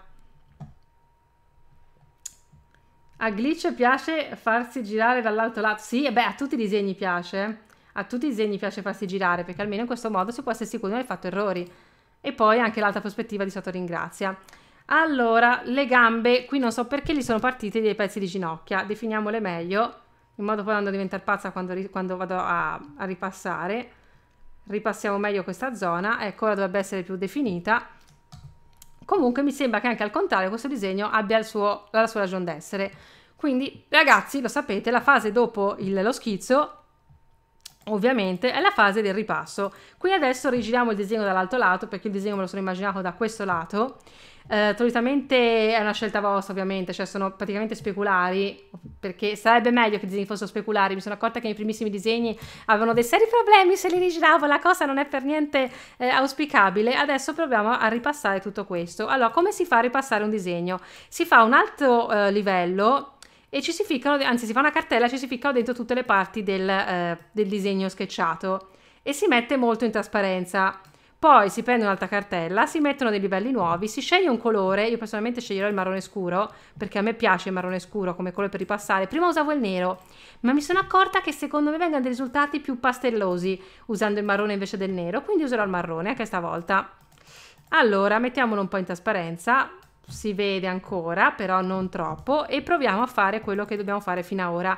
Speaker 1: a Glitch piace farsi girare dall'altro lato. Sì, e beh, a tutti i disegni piace. A tutti i disegni piace farsi girare, perché almeno in questo modo si può essere sicuri di non aver fatto errori. E poi anche l'altra prospettiva di sotto ringrazia. Allora, le gambe, qui non so perché gli sono partite dei pezzi di ginocchia, definiamole meglio, in modo poi da non diventare pazza quando, quando vado a, a ripassare. Ripassiamo meglio questa zona, ecco, ora dovrebbe essere più definita comunque mi sembra che anche al contrario questo disegno abbia suo, la sua ragione d'essere. Quindi ragazzi, lo sapete, la fase dopo il, lo schizzo ovviamente è la fase del ripasso. Qui adesso rigiriamo il disegno dall'altro lato perché il disegno me lo sono immaginato da questo lato eh, solitamente è una scelta vostra, ovviamente, cioè sono praticamente speculari, perché sarebbe meglio che i disegni fossero speculari. Mi sono accorta che i primissimi disegni avevano dei seri problemi se li rigiravo, la cosa non è per niente eh, auspicabile. Adesso proviamo a ripassare tutto questo. Allora, come si fa a ripassare un disegno? Si fa un altro eh, livello e ci si ficcano, anzi si fa una cartella e ci si ficcano dentro tutte le parti del, eh, del disegno schiacciato e si mette molto in trasparenza. Poi si prende un'altra cartella, si mettono dei livelli nuovi, si sceglie un colore, io personalmente sceglierò il marrone scuro perché a me piace il marrone scuro come colore per ripassare, prima usavo il nero, ma mi sono accorta che secondo me vengono dei risultati più pastellosi usando il marrone invece del nero, quindi userò il marrone anche stavolta. Allora, mettiamolo un po' in trasparenza, si vede ancora, però non troppo, e proviamo a fare quello che dobbiamo fare fino ad ora.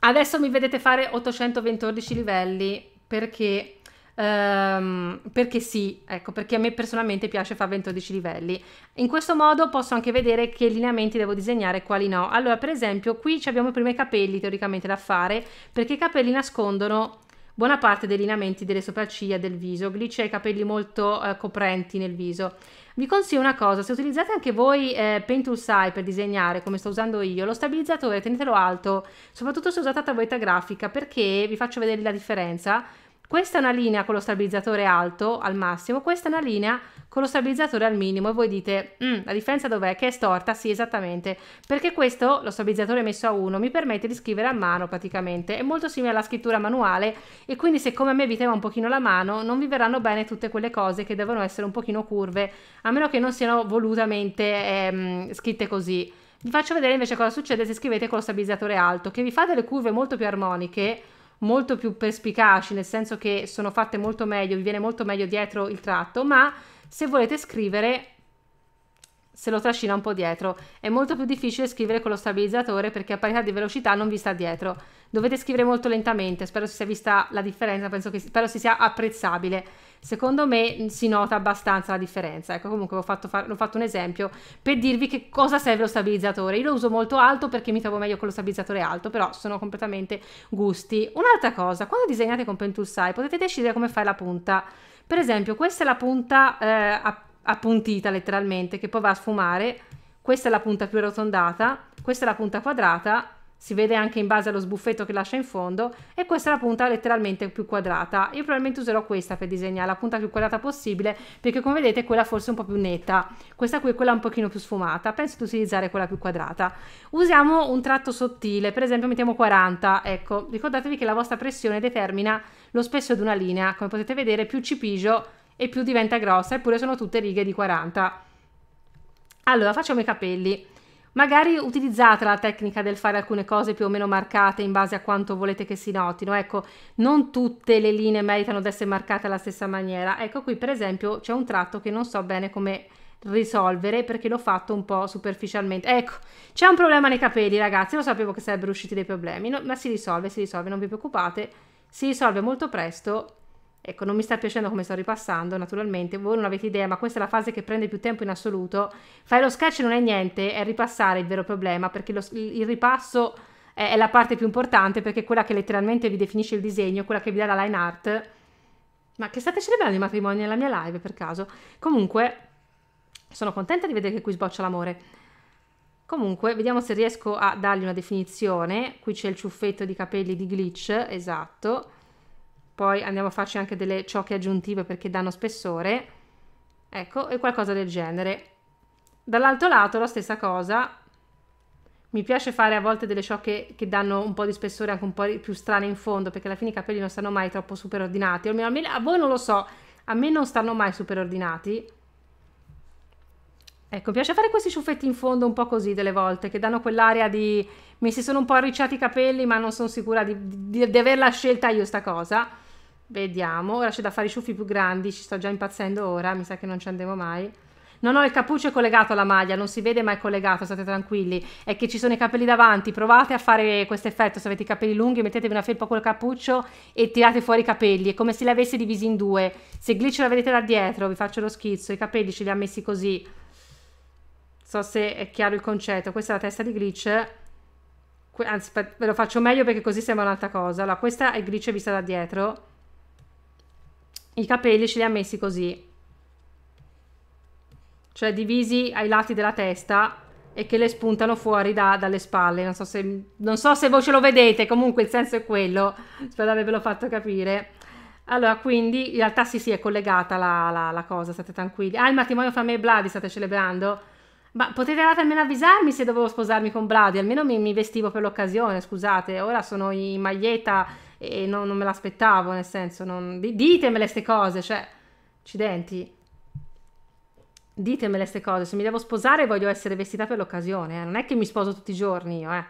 Speaker 1: Adesso mi vedete fare 814 livelli perché ehm, perché sì, ecco, perché a me personalmente piace fare 12 livelli. In questo modo posso anche vedere che lineamenti devo disegnare e quali no. Allora, per esempio, qui abbiamo prima i capelli teoricamente da fare, perché i capelli nascondono buona parte dei lineamenti delle sopracciglia del viso. Lì c'è i capelli molto eh, coprenti nel viso. Vi consiglio una cosa, se utilizzate anche voi eh, Paint Tool Sai per disegnare, come sto usando io, lo stabilizzatore tenetelo alto, soprattutto se usate la tavoletta grafica, perché vi faccio vedere la differenza. Questa è una linea con lo stabilizzatore alto al massimo, questa è una linea con lo stabilizzatore al minimo e voi dite mm, la differenza dov'è? Che è storta? Sì, esattamente, perché questo, lo stabilizzatore messo a 1, mi permette di scrivere a mano praticamente, è molto simile alla scrittura manuale e quindi siccome a me vi tema un pochino la mano, non vi verranno bene tutte quelle cose che devono essere un pochino curve, a meno che non siano volutamente ehm, scritte così. Vi faccio vedere invece cosa succede se scrivete con lo stabilizzatore alto, che vi fa delle curve molto più armoniche, molto più perspicaci, nel senso che sono fatte molto meglio, vi viene molto meglio dietro il tratto, ma se volete scrivere se lo trascina un po' dietro. È molto più difficile scrivere con lo stabilizzatore perché a parità di velocità non vi sta dietro. Dovete scrivere molto lentamente, spero si sia vista la differenza, penso che spero si sia apprezzabile. Secondo me mm, si nota abbastanza la differenza. Ecco, comunque ho fatto, ho fatto un esempio per dirvi che cosa serve lo stabilizzatore. Io lo uso molto alto perché mi trovo meglio con lo stabilizzatore alto, però sono completamente gusti. Un'altra cosa, quando disegnate con Pentool Sai potete decidere come fare la punta. Per esempio, questa è la punta eh, a appuntita letteralmente, che poi va a sfumare. Questa è la punta più arrotondata, questa è la punta quadrata, si vede anche in base allo sbuffetto che lascia in fondo, e questa è la punta letteralmente più quadrata. Io probabilmente userò questa per disegnare, la punta più quadrata possibile, perché come vedete quella forse è un po' più netta, questa qui è quella un pochino più sfumata, penso di utilizzare quella più quadrata. Usiamo un tratto sottile, per esempio mettiamo 40, ecco, ricordatevi che la vostra pressione determina lo spesso di una linea, come potete vedere più ci pigio e più diventa grossa, eppure sono tutte righe di 40. Allora, facciamo i capelli. Magari utilizzate la tecnica del fare alcune cose più o meno marcate in base a quanto volete che si notino. Ecco, non tutte le linee meritano di essere marcate alla stessa maniera. Ecco qui per esempio c'è un tratto che non so bene come risolvere perché l'ho fatto un po' superficialmente. Ecco, c'è un problema nei capelli ragazzi, lo sapevo che sarebbero usciti dei problemi, no, ma si risolve, si risolve, non vi preoccupate, si risolve molto presto Ecco, non mi sta piacendo come sto ripassando, naturalmente, voi non avete idea, ma questa è la fase che prende più tempo in assoluto. Fare lo sketch non è niente, è ripassare il vero problema, perché lo, il ripasso è, è, la parte più importante, perché è quella che letteralmente vi definisce il disegno, quella che vi dà la line art. Ma che state celebrando i matrimoni nella mia live, per caso? Comunque, sono contenta di vedere che qui sboccia l'amore. Comunque, vediamo se riesco a dargli una definizione. Qui c'è il ciuffetto di capelli di glitch, esatto poi andiamo a farci anche delle ciocche aggiuntive perché danno spessore, ecco, e qualcosa del genere. Dall'altro lato la stessa cosa, mi piace fare a volte delle ciocche che danno un po' di spessore, anche un po' più strane in fondo, perché alla fine i capelli non stanno mai troppo superordinati, almeno a, me, a voi non lo so, a me non stanno mai superordinati. Ecco, mi piace fare questi ciuffetti in fondo un po' così delle volte, che danno quell'aria di... mi si sono un po' arricciati i capelli, ma non sono sicura di, di, di averla scelta io sta cosa. Vediamo, ora c'è da fare i ciuffi più grandi, ci sto già impazzendo ora, mi sa che non ci andremo mai. No, no, il cappuccio è collegato alla maglia, non si vede ma è collegato, state tranquilli. È che ci sono i capelli davanti, provate a fare questo effetto, se avete i capelli lunghi mettetevi una felpa col cappuccio e tirate fuori i capelli, è come se li avessi divisi in due. Se glitch la vedete da dietro, vi faccio lo schizzo, i capelli ce li ha messi così. So se è chiaro il concetto, questa è la testa di glitch. Anzi, ve lo faccio meglio perché così sembra un'altra cosa. Allora, questa è glitch vista da dietro i capelli ce li ha messi così, cioè divisi ai lati della testa e che le spuntano fuori da, dalle spalle. Non so, se, non so se voi ce lo vedete, comunque il senso è quello, spero di avervelo fatto capire. Allora, quindi in realtà sì, sì, è collegata la, la, la cosa, state tranquilli. Ah, il matrimonio fra me e Bladi state celebrando? Ma potete almeno avvisarmi se dovevo sposarmi con Bladi, almeno mi, mi vestivo per l'occasione, scusate. Ora sono in maglietta e non, non me l'aspettavo, nel senso, non, ditemele queste cose, cioè, accidenti, ditemele queste cose, se mi devo sposare voglio essere vestita per l'occasione, eh. non è che mi sposo tutti i giorni io, eh.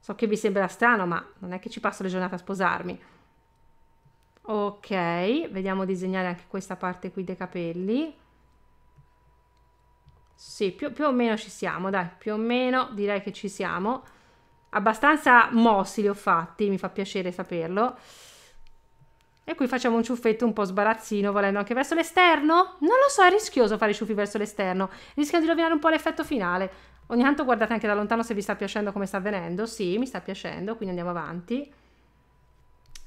Speaker 1: so che vi sembra strano, ma non è che ci passo le giornate a sposarmi. Ok, vediamo disegnare anche questa parte qui dei capelli. Sì, più, più, o meno ci siamo, dai, più o meno direi che ci siamo abbastanza mossi li ho fatti, mi fa piacere saperlo. E qui facciamo un ciuffetto un po' sbarazzino, volendo anche verso l'esterno. Non lo so, è rischioso fare i ciuffi verso l'esterno, Rischiamo di rovinare un po' l'effetto finale. Ogni tanto guardate anche da lontano se vi sta piacendo come sta avvenendo. Sì, mi sta piacendo, quindi andiamo avanti.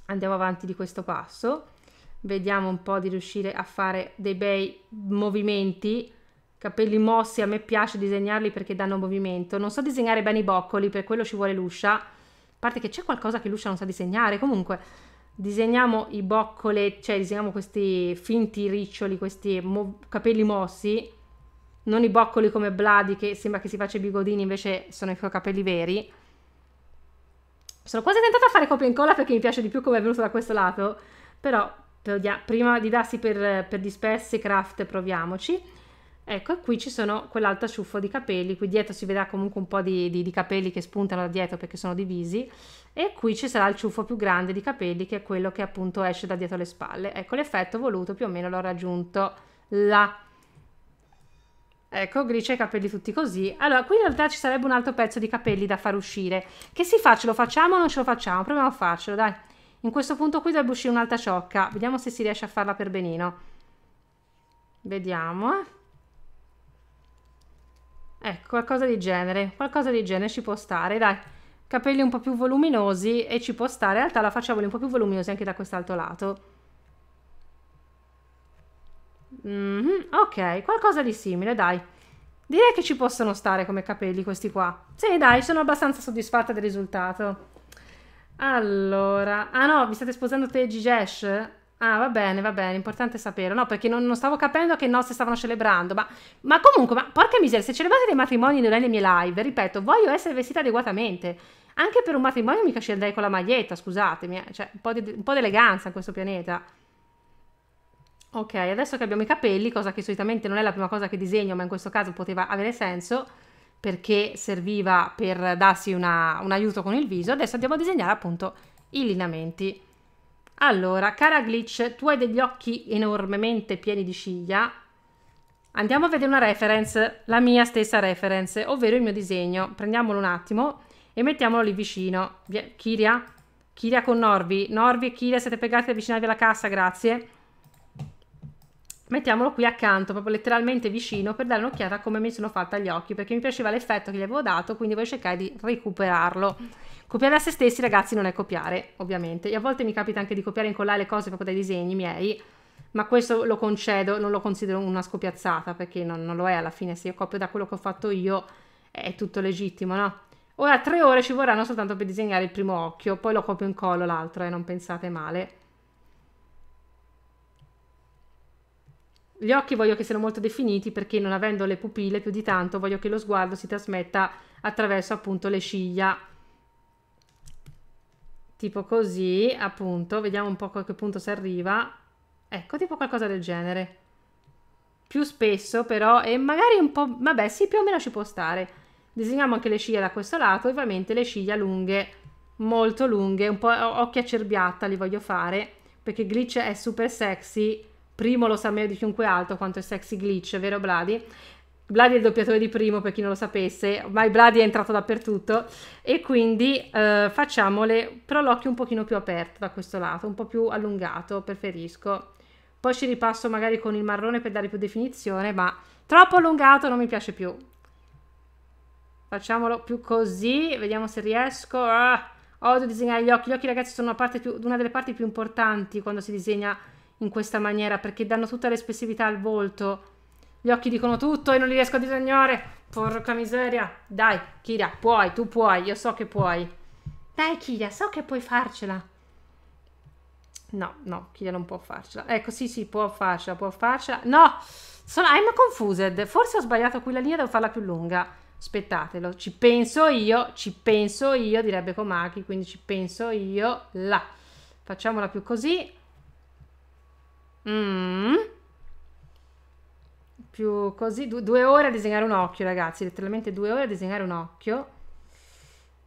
Speaker 1: Andiamo avanti di questo passo. Vediamo un po' di riuscire a fare dei bei movimenti Capelli mossi, a me piace disegnarli perché danno movimento. Non so disegnare bene i boccoli, per quello ci vuole l'uscia. A parte che c'è qualcosa che l'uscia non sa disegnare. Comunque, disegniamo i boccole, cioè disegniamo questi finti riccioli, questi mo capelli mossi. Non i boccoli come Bladi, che sembra che si faccia i bigodini, invece sono i suoi capelli veri. Sono quasi tentata a fare copia e incolla perché mi piace di più come è venuto da questo lato. Però prima di darsi per, per dispersi, craft, proviamoci. Ecco, e qui ci sono quell'altro ciuffo di capelli, qui dietro si vedrà comunque un po' di, di, di, capelli che spuntano da dietro perché sono divisi, e qui ci sarà il ciuffo più grande di capelli che è quello che appunto esce da dietro le spalle. Ecco, l'effetto voluto più o meno l'ho raggiunto là. Ecco, grigia i capelli tutti così. Allora, qui in realtà ci sarebbe un altro pezzo di capelli da far uscire. Che si fa? Ce lo facciamo o non ce lo facciamo? Proviamo a farcelo, dai. In questo punto qui dovrebbe uscire un'altra ciocca. Vediamo se si riesce a farla per benino. Vediamo, eh. Ecco, qualcosa di genere, qualcosa di genere ci può stare, dai. Capelli un po' più voluminosi e ci può stare. In realtà la facciamoli un po' più voluminosi anche da quest'altro lato. Mm -hmm, ok, qualcosa di simile, dai. Direi che ci possono stare come capelli questi qua. Sì, dai, sono abbastanza soddisfatta del risultato. Allora... Ah no, vi state sposando te e Gigesh? Ah, va bene, va bene, importante sapere. No, perché non, non stavo capendo che nozze stavano celebrando. Ma, ma comunque, ma porca miseria, se celebrate dei matrimoni le mie live, ripeto, voglio essere vestita adeguatamente. Anche per un matrimonio mica scenderei con la maglietta, scusatemi. Eh, cioè, un po' di eleganza in questo pianeta. Ok, adesso che abbiamo i capelli, cosa che solitamente non è la prima cosa che disegno, ma in questo caso poteva avere senso perché serviva per darsi una, un aiuto con il viso, adesso andiamo a disegnare appunto i lineamenti. Allora, cara Glitch, tu hai degli occhi enormemente pieni di ciglia. Andiamo a vedere una reference, la mia stessa reference, ovvero il mio disegno. Prendiamolo un attimo e mettiamolo lì vicino. Kiria? Kiria con Norvi. Norvi e Kiria siete pegati ad avvicinarvi alla cassa, grazie. Mettiamolo qui accanto, proprio letteralmente vicino, per dare un'occhiata a come mi sono fatta gli occhi, perché mi piaceva l'effetto che gli avevo dato, quindi voglio cercare di recuperarlo. Copiare da se stessi, ragazzi, non è copiare, ovviamente. E a volte mi capita anche di copiare e incollare le cose proprio dai disegni miei, ma questo lo concedo, non lo considero una scopiazzata, perché non, non lo è alla fine. Se io copio da quello che ho fatto io, è tutto legittimo, no? Ora tre ore ci vorranno soltanto per disegnare il primo occhio, poi lo copio e incollo l'altro, e eh, non pensate male. Gli occhi voglio che siano molto definiti perché non avendo le pupille più di tanto voglio che lo sguardo si trasmetta attraverso appunto le ciglia tipo così, appunto, vediamo un po' a che punto si arriva, ecco, tipo qualcosa del genere. Più spesso però, e magari un po', vabbè sì, più o meno ci può stare. Disegniamo anche le ciglia da questo lato, ovviamente le ciglia lunghe, molto lunghe, un po' occhi acerbiata li voglio fare, perché Glitch è super sexy, primo lo sa meglio di chiunque altro quanto è sexy Glitch, vero Bladi? Bladi è il doppiatore di primo per chi non lo sapesse, ormai Bladi è entrato dappertutto e quindi eh, facciamole però l'occhio un pochino più aperto da questo lato, un po' più allungato, preferisco. Poi ci ripasso magari con il marrone per dare più definizione, ma troppo allungato non mi piace più. Facciamolo più così, vediamo se riesco. Ah, odio disegnare gli occhi, gli occhi ragazzi sono una, più, una delle parti più importanti quando si disegna in questa maniera perché danno tutta l'espressività al volto gli occhi dicono tutto e non li riesco a disegnare. Porca miseria. Dai, Kira, puoi, tu puoi, io so che puoi. Dai, Kira, so che puoi farcela. No, no, Kira non può farcela. Ecco, sì, sì, può farcela, può farcela. No, sono, I'm confused. Forse ho sbagliato qui la linea, devo farla più lunga. Aspettatelo, ci penso io, ci penso io, direbbe Komaki, quindi ci penso io là. Facciamola più così. Mmm più così, du- due ore a disegnare un occhio ragazzi, letteralmente due ore a disegnare un occhio.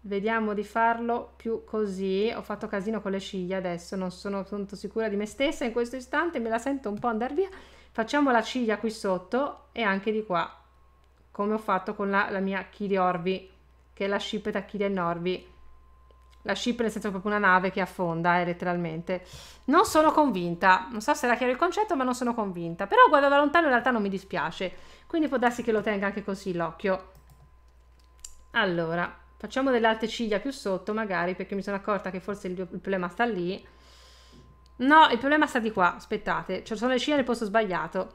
Speaker 1: Vediamo di farlo più così, ho fatto casino con le ciglia adesso, non sono tanto sicura di me stessa in questo istante, me la sento un po' andare via. Facciamo la ciglia qui sotto e anche di qua, come ho fatto con la, la mia Kiri Orvi, che è la scippeta Kiri Norvi la ship nel senso proprio una nave che affonda, eh, letteralmente. Non sono convinta, non so se era chiaro il concetto, ma non sono convinta. Però guardo da lontano in realtà non mi dispiace, quindi può darsi che lo tenga anche così l'occhio. Allora, facciamo delle alte ciglia più sotto magari, perché mi sono accorta che forse il, il problema sta lì. No, il problema sta di qua, aspettate, ci sono le ciglia nel posto sbagliato.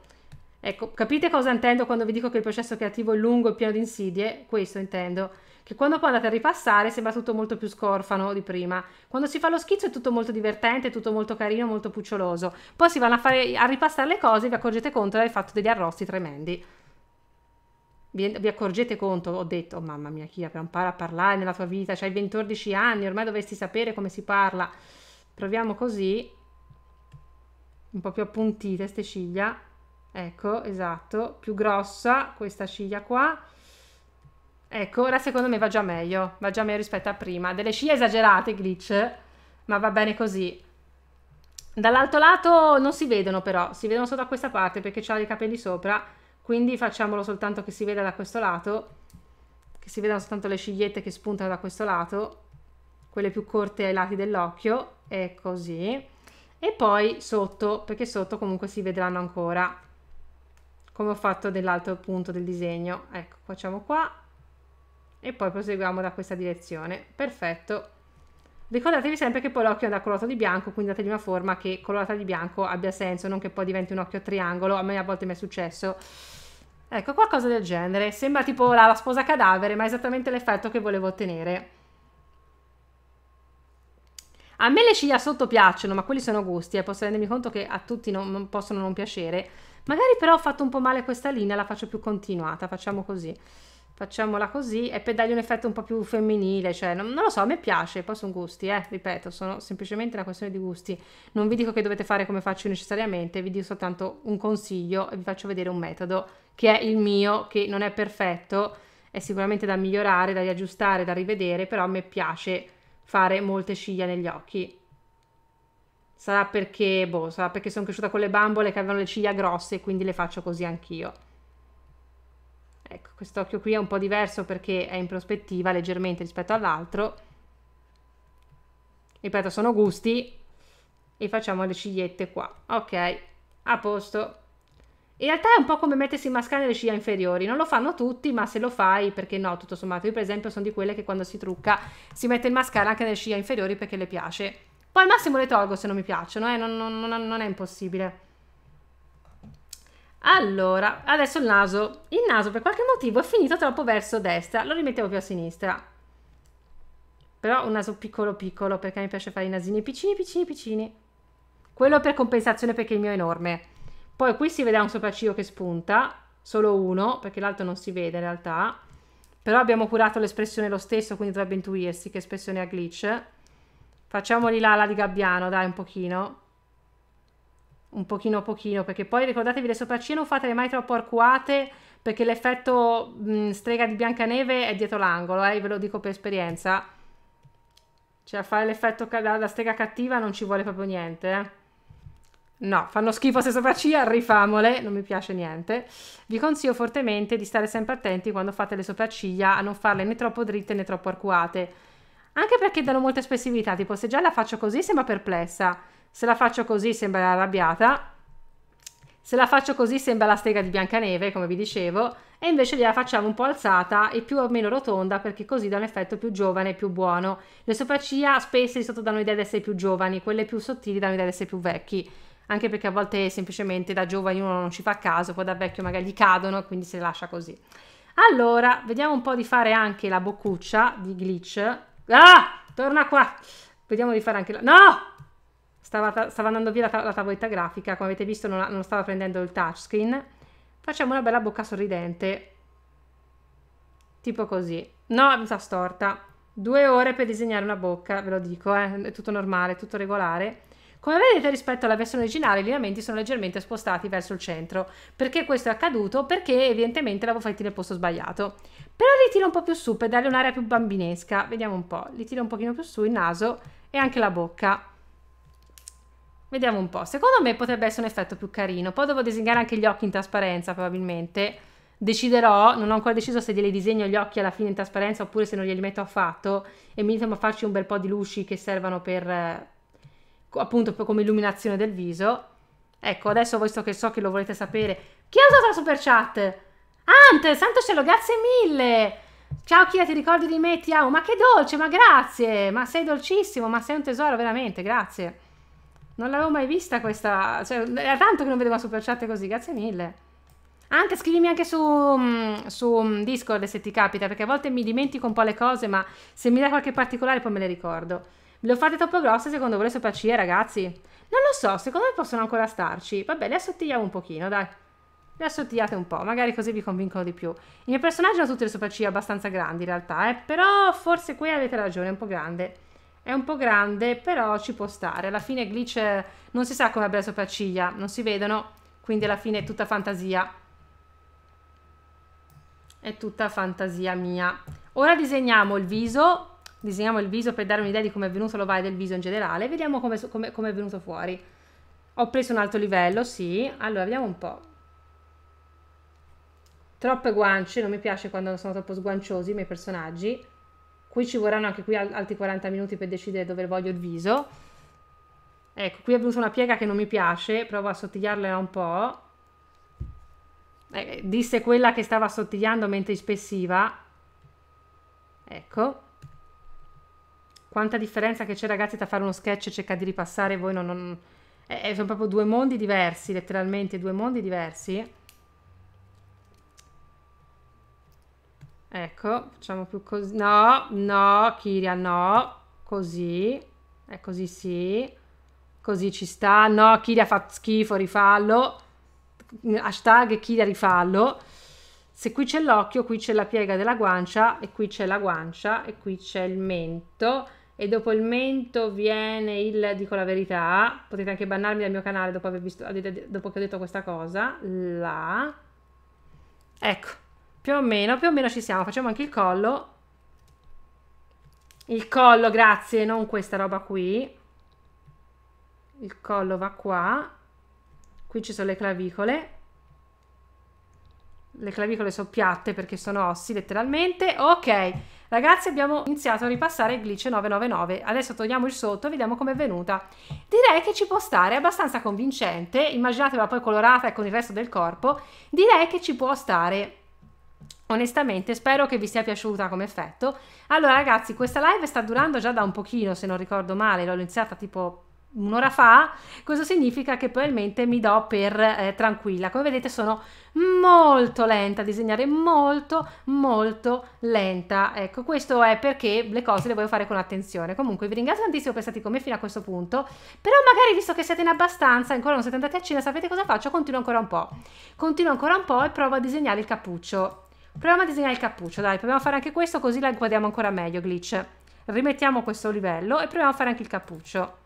Speaker 1: Ecco, capite cosa intendo quando vi dico che il processo creativo è lungo e pieno di insidie? Questo intendo. Che quando poi andate a ripassare sembra tutto molto più scorfano di prima. Quando si fa lo schizzo è tutto molto divertente, tutto molto carino, molto puccioloso. Poi si vanno a, fare, a ripassare le cose e vi accorgete conto di aver fatto degli arrosti tremendi. Vi, vi, accorgete conto, ho detto, oh mamma mia, chi impara a parlare nella tua vita? C'hai 14 anni, ormai dovresti sapere come si parla. Proviamo così, un po' più appuntite queste ciglia ecco, esatto, più grossa questa sciglia qua. Ecco, ora secondo me va già meglio, va già meglio rispetto a prima. Delle scie esagerate, glitch, ma va bene così. Dall'altro lato non si vedono però, si vedono solo da questa parte perché ho i capelli sopra, quindi facciamolo soltanto che si veda da questo lato, che si vedano soltanto le cigliette che spuntano da questo lato, quelle più corte ai lati dell'occhio, e così. E poi sotto, perché sotto comunque si vedranno ancora come ho fatto dell'altro punto del disegno. Ecco, facciamo qua e poi proseguiamo da questa direzione. Perfetto. Ricordatevi sempre che poi l'occhio è andrà colorato di bianco, quindi dategli una forma che colorata di bianco abbia senso, non che poi diventi un occhio triangolo, a me a volte mi è successo. Ecco, qualcosa del genere. Sembra tipo la, la sposa cadavere, ma è esattamente l'effetto che volevo ottenere. A me le ciglia sotto piacciono, ma quelli sono gusti, e eh. posso rendermi conto che a tutti non, non possono non piacere Magari però ho fatto un po' male questa linea, la faccio più continuata, facciamo così. Facciamola così e per dargli un effetto un po' più femminile, cioè non, non lo so, a me piace, poi sono gusti, eh, ripeto, sono semplicemente una questione di gusti. Non vi dico che dovete fare come faccio necessariamente, vi dico soltanto un consiglio e vi faccio vedere un metodo che è il mio, che non è perfetto, è sicuramente da migliorare, da riaggiustare, da rivedere, però a me piace fare molte ciglia negli occhi Sarà perché, boh, sarà perché sono cresciuta con le bambole che avevano le ciglia grosse e quindi le faccio così anch'io. Ecco, quest'occhio qui è un po' diverso perché è in prospettiva leggermente rispetto all'altro. Ripeto, sono gusti e facciamo le cigliette qua. Ok, a posto. In realtà è un po' come mettersi in mascara nelle ciglia inferiori, non lo fanno tutti, ma se lo fai, perché no, tutto sommato. Io per esempio sono di quelle che quando si trucca si mette il mascara anche nelle ciglia inferiori perché le piace. Poi al massimo le tolgo se non mi piacciono, eh? non, non, non, non è impossibile. Allora, adesso il naso. Il naso per qualche motivo è finito troppo verso destra, lo rimettevo più a sinistra. Però un naso piccolo piccolo perché mi piace fare i nasini piccini piccini piccini. Quello per compensazione perché il mio è enorme. Poi qui si vede un sopracciglio che spunta, solo uno perché l'altro non si vede in realtà. Però abbiamo curato l'espressione lo stesso, quindi dovrebbe intuirsi che espressione ha glitch. Facciamoli l'ala di gabbiano, dai, un pochino. Un pochino pochino, perché poi ricordatevi le sopracciglia non fatele mai troppo arcuate, perché l'effetto strega di Biancaneve è dietro l'angolo, eh, ve lo dico per esperienza. Cioè a fare l'effetto da, strega cattiva non ci vuole proprio niente, eh. No, fanno schifo se sopracciglia, rifamole, non mi piace niente. Vi consiglio fortemente di stare sempre attenti quando fate le sopracciglia a non farle né troppo dritte né troppo arcuate anche perché danno molta espressività, tipo se già la faccio così sembra perplessa, se la faccio così sembra arrabbiata, se la faccio così sembra la stega di Biancaneve, come vi dicevo, e invece gliela facciamo un po' alzata e più o meno rotonda perché così dà un effetto più giovane e più buono. Le sopracciglia spesse di sotto danno l'idea di essere più giovani, quelle più sottili danno l'idea di essere più vecchi, anche perché a volte semplicemente da giovani uno non ci fa caso, poi da vecchio magari gli cadono, quindi se le lascia così. Allora, vediamo un po' di fare anche la boccuccia di glitch, Ah! Torna qua! Vediamo di fare anche la... No! Stava, stava andando via la, ta la, tavoletta grafica, come avete visto non, non stava prendendo il touchscreen. Facciamo una bella bocca sorridente. Tipo così. No, mi sta storta. Due ore per disegnare una bocca, ve lo dico, eh? è tutto normale, tutto regolare. Come vedete rispetto alla versione originale i lineamenti sono leggermente spostati verso il centro. Perché questo è accaduto? Perché evidentemente l'avevo fatto nel posto sbagliato. Però li tiro un po' più su per darle un'area più bambinesca. Vediamo un po'. Li tiro un pochino più su il naso e anche la bocca. Vediamo un po'. Secondo me potrebbe essere un effetto più carino. Poi devo disegnare anche gli occhi in trasparenza probabilmente. Deciderò, non ho ancora deciso se glieli disegno gli occhi alla fine in trasparenza oppure se non glieli metto affatto e mi a farci un bel po' di luci che servono per eh, appunto per come illuminazione del viso. Ecco, adesso visto che so che lo volete sapere, chi ha usato la super chat? Ant, santo cielo, grazie mille! Ciao Kira, ti ricordi di me? Ti amo. Ma che dolce, ma grazie! Ma sei dolcissimo, ma sei un tesoro, veramente, grazie. Non l'avevo mai vista questa... Cioè, era tanto che non vedevo super chat così, grazie mille. Anche scrivimi anche su, mm, su mm, Discord se ti capita, perché a volte mi dimentico un po' le cose, ma se mi dai qualche particolare poi me le ricordo. Le ho fatte troppo grosse secondo voi le sopracciglia, ragazzi? Non lo so, secondo me possono ancora starci. Vabbè, le assottigliamo un pochino, dai. Le assottigliate un po', magari così vi convincono di più. Il mio personaggio ha tutte le sopracciglia abbastanza grandi in realtà, eh, però forse qui avete ragione, è un po' grande. È un po' grande, però ci può stare. Alla fine Glitch non si sa come abbia le sopracciglia, non si vedono, quindi alla fine è tutta fantasia. È tutta fantasia mia. Ora disegniamo il viso, disegniamo il viso per dare un'idea di come è venuto lo vai del viso in generale, vediamo come, come, come è venuto fuori. Ho preso un alto livello, sì. Allora, vediamo un po'. Troppe guance, non mi piace quando sono troppo sguanciosi i miei personaggi. Qui ci vorranno anche qui altri 40 minuti per decidere dove voglio il viso. Ecco, qui è venuta una piega che non mi piace, provo a sottigliarla un po'. Eh, eh, disse quella che stava sottigliando mentre ispessiva. Ecco. Quanta differenza che c'è ragazzi tra fare uno sketch e cercare di ripassare voi non... non... Eh, eh sono proprio due mondi diversi, letteralmente due mondi diversi. Ecco, facciamo più così. No, no, Kiria, no. Così. E così sì. Così ci sta. No, Kiria fa schifo, rifallo. Hashtag Kiria rifallo. Se qui c'è l'occhio, qui c'è la piega della guancia e qui c'è la guancia e qui c'è il mento. E dopo il mento viene il, dico la verità, potete anche bannarmi dal mio canale dopo, aver visto, dopo che ho detto questa cosa, là. Ecco, più o meno, più o meno ci siamo. Facciamo anche il collo. Il collo, grazie, non questa roba qui. Il collo va qua. Qui ci sono le clavicole. Le clavicole sono piatte perché sono ossi letteralmente. Ok, ragazzi abbiamo iniziato a ripassare il glitch 999. Adesso togliamo il sotto e vediamo com'è venuta. Direi che ci può stare, è abbastanza convincente. Immaginatela poi colorata e con il resto del corpo. Direi che ci può stare. Onestamente spero che vi sia piaciuta come effetto. Allora ragazzi, questa live sta durando già da un pochino, se non ricordo male, l'ho iniziata tipo un'ora fa, questo significa che probabilmente mi do per eh, tranquilla. Come vedete sono molto lenta a disegnare, molto molto lenta. Ecco, questo è perché le cose le voglio fare con attenzione. Comunque vi ringrazio tantissimo per essere stati con me fino a questo punto, però magari visto che siete in abbastanza, ancora non siete andati a cena, sapete cosa faccio? Continuo ancora un po'. Continuo ancora un po' e provo a disegnare il cappuccio Proviamo a disegnare il cappuccio, dai, proviamo a fare anche questo così la inquadriamo ancora meglio, Glitch. Rimettiamo questo livello e proviamo a fare anche il cappuccio.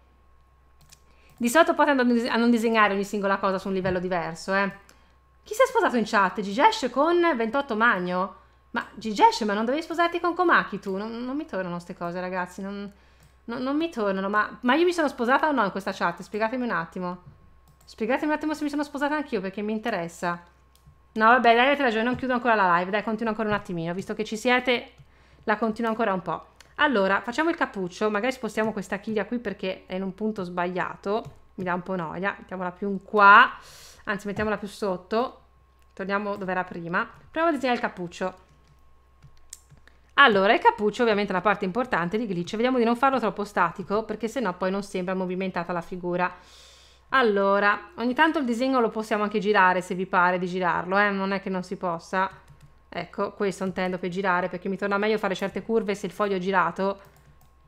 Speaker 1: Di solito poi andando a non disegnare ogni singola cosa su un livello diverso, eh. Chi si è sposato in chat? Gigesh con 28 Magno? Ma Gigesh, ma non dovevi sposarti con Komaki tu? Non, non mi tornano queste cose, ragazzi, non, non, non mi tornano. Ma, ma, io mi sono sposata o no in questa chat? Spiegatemi un attimo. Spiegatemi un attimo se mi sono sposata anch'io perché mi interessa. No, vabbè, dai, avete ragione, non chiudo ancora la live, dai, continuo ancora un attimino, visto che ci siete, la continuo ancora un po'. Allora, facciamo il cappuccio, magari spostiamo questa chiglia qui perché è in un punto sbagliato, mi dà un po' noia, mettiamola più in qua, anzi mettiamola più sotto, torniamo dove era prima, proviamo a disegnare il cappuccio. Allora, il cappuccio ovviamente è la parte importante di glitch, vediamo di non farlo troppo statico perché sennò poi non sembra movimentata la figura. Allora, ogni tanto il disegno lo possiamo anche girare se vi pare di girarlo, eh? non è che non si possa. Ecco, questo intendo per girare perché mi torna meglio fare certe curve se il foglio è girato.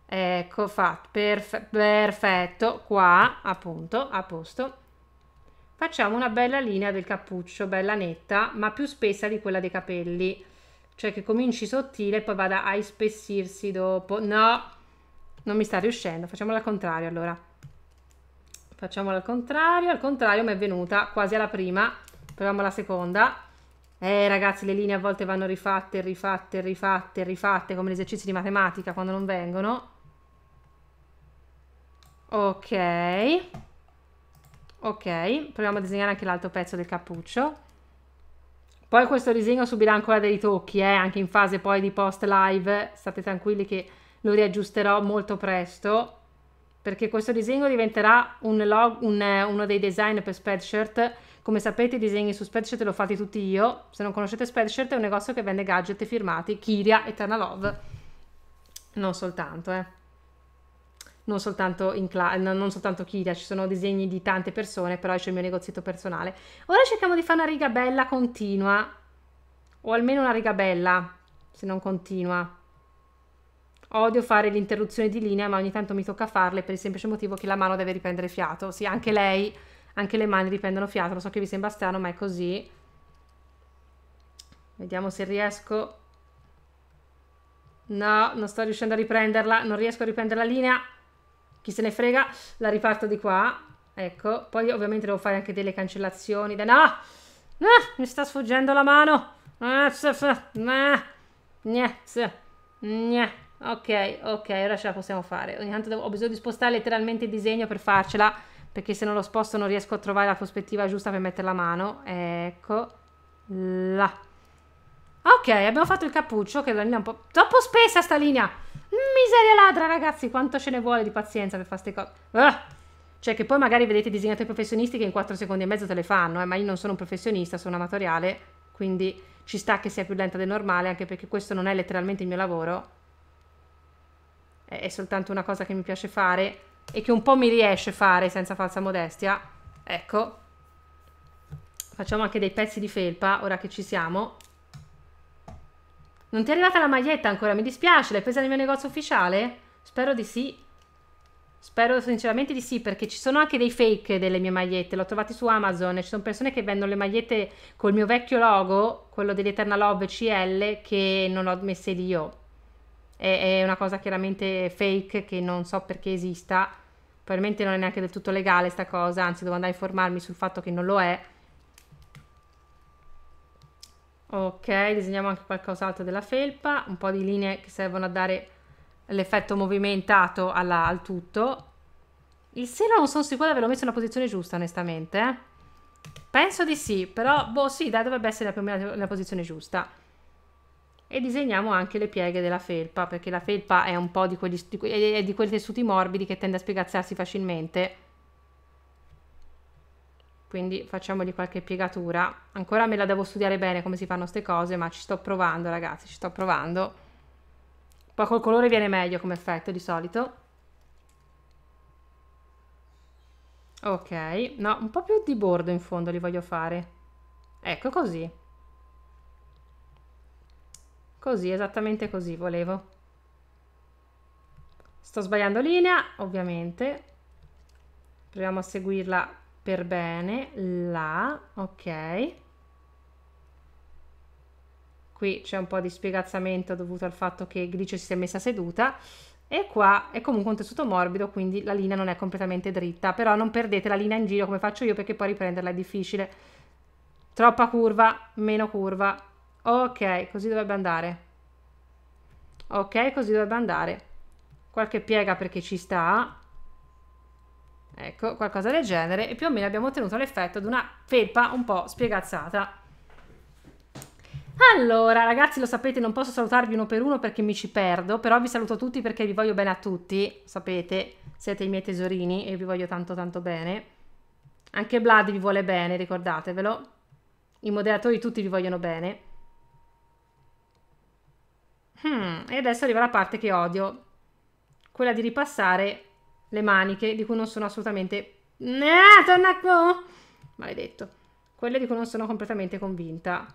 Speaker 1: Ecco, fatto, Perf perfetto, qua appunto, a posto. Facciamo una bella linea del cappuccio, bella netta, ma più spessa di quella dei capelli. Cioè che cominci sottile e poi vada a ispessirsi dopo. No, non mi sta riuscendo, facciamola al contrario allora Facciamola al contrario. Al contrario mi è venuta quasi alla prima. Proviamo la seconda. Eh ragazzi, le linee a volte vanno rifatte, rifatte, rifatte, rifatte, come gli esercizi di matematica quando non vengono. Ok. Ok, proviamo a disegnare anche l'altro pezzo del cappuccio. Poi questo disegno subirà ancora dei ritocchi, eh, anche in fase poi di post live, state tranquilli che lo riaggiusterò molto presto perché questo disegno diventerà un log, un, eh, uno dei design per Spreadshirt. Come sapete i disegni su Spreadshirt ho fatti tutti io, se non conoscete Spreadshirt è un negozio che vende gadget firmati, Kiria, Eternal Love, non soltanto, eh. Non soltanto, in cla- non soltanto Kiria, ci sono disegni di tante persone, però c'è il mio negozietto personale. Ora cerchiamo di fare una riga bella continua, o almeno una riga bella, se non continua. Odio fare l'interruzione di linea, ma ogni tanto mi tocca farle per il semplice motivo che la mano deve riprendere fiato. Sì, anche lei, anche le mani riprendono fiato. Lo so che vi sembra strano, ma è così. Vediamo se riesco. No, non sto riuscendo a riprenderla. Non riesco a riprendere la linea. Chi se ne frega, la riparto di qua. Ecco, poi ovviamente devo fare anche delle cancellazioni. Da... No! no! mi sta sfuggendo la mano. Ah, Ok, ok, ora ce la possiamo fare. Ogni tanto devo, ho bisogno di spostare letteralmente il disegno per farcela, perché se non lo sposto non riesco a trovare la prospettiva giusta per mettere la mano. Ecco, là. Ok, abbiamo fatto il cappuccio, che la linea è un po'... Troppo spessa sta linea! Miseria ladra, ragazzi, quanto ce ne vuole di pazienza per fare queste cose. Ah! Cioè che poi magari vedete i disegnatori professionisti che in 4 secondi e mezzo te le fanno, eh, ma io non sono un professionista, sono amatoriale, quindi ci sta che sia più lenta del normale, anche perché questo non è letteralmente il mio lavoro è soltanto una cosa che mi piace fare e che un po' mi riesce fare senza falsa modestia. Ecco, facciamo anche dei pezzi di felpa ora che ci siamo. Non ti è arrivata la maglietta ancora, mi dispiace, l'hai presa nel mio negozio ufficiale? Spero di sì. Spero sinceramente di sì, perché ci sono anche dei fake delle mie magliette, l'ho trovati su Amazon, e ci sono persone che vendono le magliette col mio vecchio logo, quello dell'Eterna Love CL, che non ho messe io è, è una cosa chiaramente fake che non so perché esista, probabilmente non è neanche del tutto legale sta cosa, anzi devo andare a informarmi sul fatto che non lo è. Ok, disegniamo anche qualcos'altro della felpa, un po' di linee che servono a dare l'effetto movimentato alla, al tutto. Il seno non sono sicura di averlo messo nella posizione giusta, onestamente. Eh. Penso di sì, però, boh, sì, dai, dovrebbe essere più o meno la posizione giusta e disegniamo anche le pieghe della felpa perché la felpa è un po' di, quegli, è di quei tessuti morbidi che tende a spiegazzarsi facilmente quindi facciamogli qualche piegatura ancora me la devo studiare bene come si fanno queste cose ma ci sto provando ragazzi ci sto provando poi col colore viene meglio come effetto di solito ok no un po' più di bordo in fondo li voglio fare ecco così Così, esattamente così volevo. Sto sbagliando linea, ovviamente. Proviamo a seguirla per bene. Là, ok. Qui c'è un po' di spiegazzamento dovuto al fatto che Grigio si è messa seduta e qua è comunque un tessuto morbido quindi la linea non è completamente dritta però non perdete la linea in giro come faccio io perché poi riprenderla è difficile troppa curva meno curva ok così dovrebbe andare ok così dovrebbe andare qualche piega perché ci sta ecco qualcosa del genere e più o meno abbiamo ottenuto l'effetto di una felpa un po' spiegazzata allora, ragazzi, lo sapete, non posso salutarvi uno per uno perché mi ci perdo, però vi saluto tutti perché vi voglio bene a tutti, sapete, siete i miei tesorini e vi voglio tanto tanto bene. Anche Vlad vi vuole bene, ricordatevelo. I moderatori tutti vi vogliono bene. Hmm, e adesso arriva la parte che odio, quella di ripassare le maniche di cui non sono assolutamente... Ah, torna qua! Maledetto. Quelle di cui non sono completamente convinta.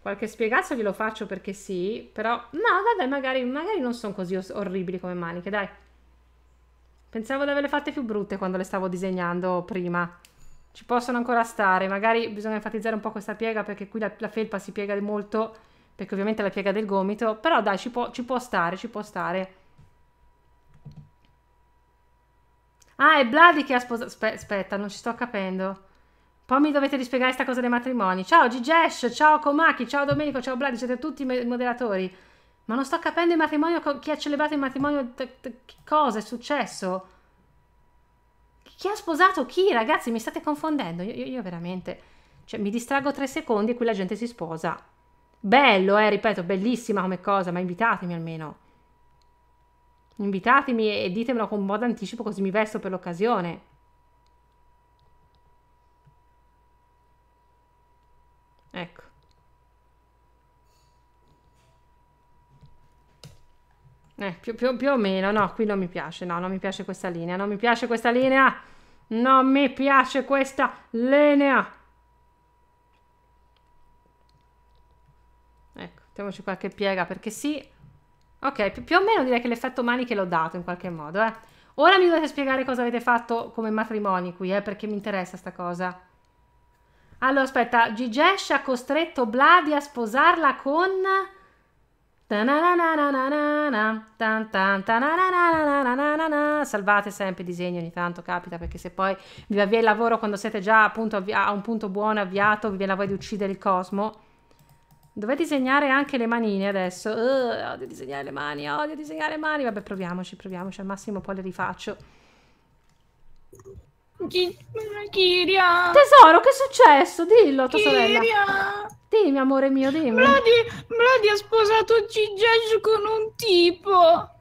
Speaker 1: Qualche spiegazzo glielo faccio perché sì, però... No, vabbè, magari, magari non sono così orribili come maniche, dai. Pensavo di averle fatte più brutte quando le stavo disegnando prima. Ci possono ancora stare, magari bisogna enfatizzare un po' questa piega perché qui la, la felpa si piega molto perché ovviamente la piega del gomito, però dai, ci può, ci può stare, ci può stare. Ah, è Bladi che ha sposato... aspetta, non ci sto capendo. Poi mi dovete rispiegare questa cosa dei matrimoni. Ciao Gigesh, ciao Komaki, ciao Domenico, ciao Bladi, siete tutti i moderatori. Ma non sto capendo il matrimonio, chi ha celebrato il matrimonio, cosa è successo? Chi ha sposato chi, ragazzi? Mi state confondendo, io, io, io veramente... Cioè, mi distraggo tre secondi e qui la gente si sposa. Bello, eh, ripeto, bellissima come cosa, ma invitatemi almeno. Invitatemi e ditemelo con un po' d'anticipo così mi vesto per l'occasione. Ecco. Eh, più, più, più, o meno, no, qui non mi piace, no, non mi piace questa linea, non mi piace questa linea, non mi piace questa linea. Mettiamoci qualche piega perché sì. Ok, più, più o meno direi che l'effetto maniche l'ho dato in qualche modo, eh. Ora mi dovete spiegare cosa avete fatto come matrimoni qui, eh, perché mi interessa sta cosa. Allora, aspetta, Gigesh ha costretto Bladi a sposarla con... Salvate sempre i disegni ogni tanto, capita, perché se poi vi va via il lavoro quando siete già appunto a un punto buono avviato, vi viene la voglia di uccidere il cosmo. Dove disegnare anche le manine adesso? Uh, odio disegnare le mani, odio disegnare le mani. Vabbè, proviamoci, proviamoci. Al massimo poi le rifaccio.
Speaker 2: Kiria! Tesoro, che è successo? Dillo, tua sorella. Kiria! Dimmi, amore mio, dimmi. Vladi, ha sposato Gigesh con un tipo.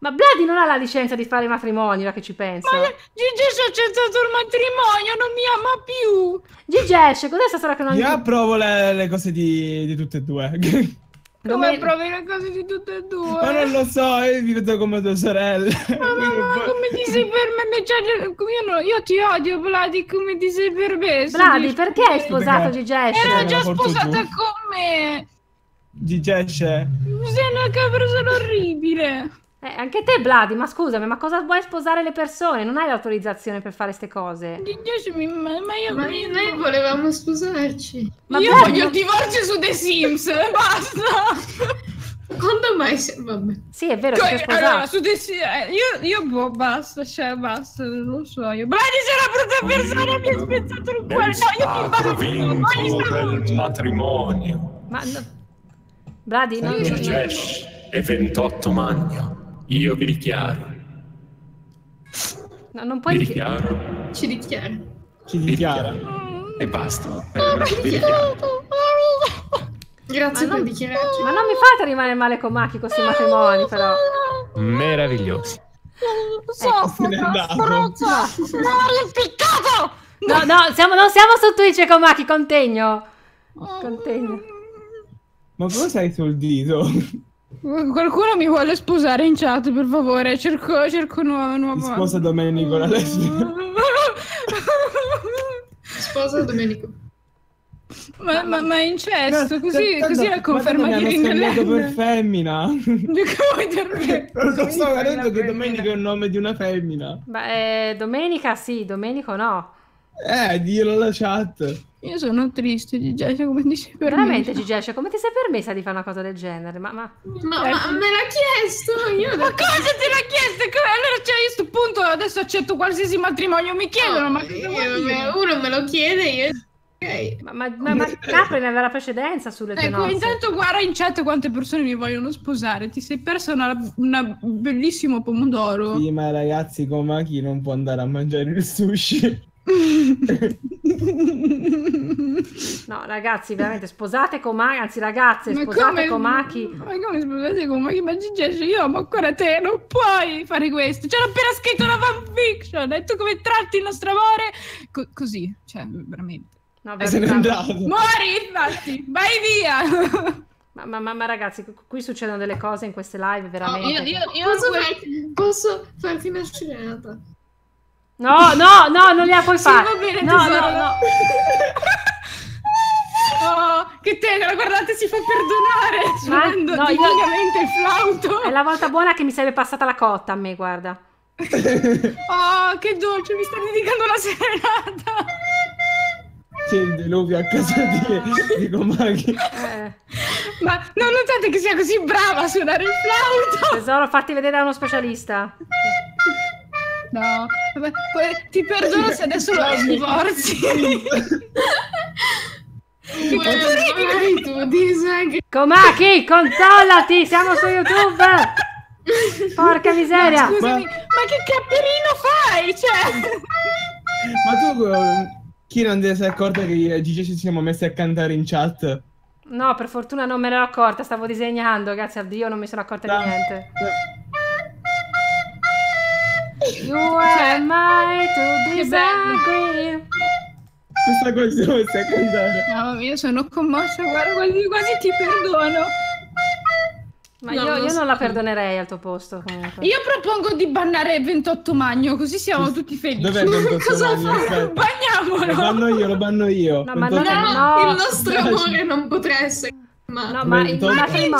Speaker 2: Ma Blady
Speaker 1: non ha la licenza di fare matrimonio, ora che ci penso. Ma Gigi
Speaker 2: ha accettato il matrimonio, non mi ama più. Gigi esce, cos'è stasera che non... Io
Speaker 3: approvo le, le cose di, di, tutte e due. (laughs)
Speaker 2: Come provi le cose di tutte e due? Ma non lo
Speaker 3: so, io vi vedo come due sorelle.
Speaker 2: Ma, ma, ma come ti sei permesso? Cioè, io, io, ti odio, Vladi, come ti sei permesso? Vladi, perché hai sposato Gigesce? Era già sposata con me.
Speaker 3: Gigesce?
Speaker 2: Sei una capra, sono orribile. Eh, anche te, Vladi,
Speaker 1: ma scusami, ma cosa vuoi sposare le persone? Non hai l'autorizzazione per fare queste cose.
Speaker 2: ma, ma, io... ma noi volevamo sposarci. Ma io bello. voglio il divorzio su The Sims, (laughs) basta. Quando mai si... Vabbè. Sì, è vero, cioè, allora, su The Sims... Eh, io, io boh, basta, cioè, basta, non so io. Vladi, sei una brutta persona, mi ha spezzato il cuore. No, io ti
Speaker 3: faccio... il matrimonio.
Speaker 2: Ma... No.
Speaker 1: Vladi, non... Sì, non...
Speaker 3: E 28 magna. Io vi dichiaro.
Speaker 2: No, non puoi vi dichiaro. Ci dichiaro.
Speaker 3: Ci dichiara. E basta. Ah, eh,
Speaker 2: Grazie
Speaker 1: per dichiararci. Ma non mi fate rimanere male con Maki questi matrimoni, però.
Speaker 2: Meravigliosi. Soffro, ecco. ecco. spruzzo, l'ho rimpiccato! No, no, siamo, non siamo su Twitch con Maki, contegno.
Speaker 1: Contegno.
Speaker 3: Ma cosa hai sul dito?
Speaker 2: Qualcuno mi vuole sposare in chat, per favore. Cerco, cerco un nuovo. nuovo... Sposa Domenico la legge. (laughs) Sposa Domenico. Ma, ma, ma incesto, no, così, cioè, tanto, così la conferma di Ringalenda. Ma per
Speaker 3: femmina. Lo sto vedendo che Domenica è il nome di una femmina.
Speaker 1: Beh, eh, Domenica sì, Domenico no. Eh,
Speaker 3: dillo la chat.
Speaker 1: Io sono triste, Gigescia, come ti sei permessa? Veramente, Gigescia, come ti sei permessa di fare una cosa del genere? Ma, ma... ma,
Speaker 2: eh, ma certo. me l'ha chiesto! Io ma cosa te l'ha chiesto? Allora, cioè, io a questo punto adesso accetto qualsiasi matrimonio mi chiedono, oh, ma io, uno me lo chiede, io... Okay. Ma, ma, ma, ma (laughs) eh, Capri ne aveva la precedenza sulle tue ecco, Intanto guarda in chat quante persone mi vogliono sposare. Ti sei persa un bellissimo pomodoro. Sì,
Speaker 3: ma ragazzi, come chi non può andare a mangiare il sushi?
Speaker 1: no, ragazzi, veramente sposate Komaki, anzi, ragazze, ma sposate come, Komaki.
Speaker 2: Ma come sposate Komaki? Ma Gigi, io amo ancora te, non puoi fare questo. C'era appena scritto una fanfiction e tu come tratti il nostro amore Co- così, cioè, veramente. No, veramente. Eh, se n'è Muori, infatti, vai via.
Speaker 1: Ma, ma, ma, ragazzi, qui succedono delle cose in queste live veramente. Oh, io, io, io posso, far,
Speaker 2: posso farti una scenata.
Speaker 1: No, no, no, non gliela puoi sì, Va bene, no,
Speaker 2: no, no. Oh, che tenera, guardate, si fa perdonare suonando Ma, no, io... il flauto. È
Speaker 1: la volta buona che mi sarebbe passata la cotta a me, guarda. (laughs)
Speaker 2: oh, che dolce, mi sta dedicando la serata.
Speaker 3: C'è il diluvio a casa di, di (laughs) Gomaghi. Eh.
Speaker 1: Ma non notate che sia così brava a suonare il flauto? Tesoro, fatti vedere da uno specialista.
Speaker 2: No, vabbè, ti perdono se adesso lo divorzi. (laughs) Che tu, Disney. Comaki, controllati, siamo su YouTube. Porca miseria! No, scusami, ma... ma, che capperino fai? Cioè... ma tu, eh,
Speaker 3: chi non ti sei accorta che io e Gigi ci siamo messi a cantare in chat?
Speaker 2: No, per fortuna non me
Speaker 1: ne ero accorta, stavo disegnando, grazie a Dio non mi sono accorta no. di ah. niente. No. Eh.
Speaker 2: You are my to disagree. Questa canzone è secondaria. No, io sono commossa, guarda, quasi, quasi ti perdono. Ma no, io, io, non la perdonerei
Speaker 1: al tuo posto comunque. Io
Speaker 2: propongo di bannare il 28 magno, così siamo tutti felici. Dov'è 28 (laughs) Cosa magno? Bagniamolo! Lo
Speaker 3: banno io, lo banno io. No, ma no, no, il nostro amore
Speaker 2: non potrà essere ma, no, ma, il matrimonio...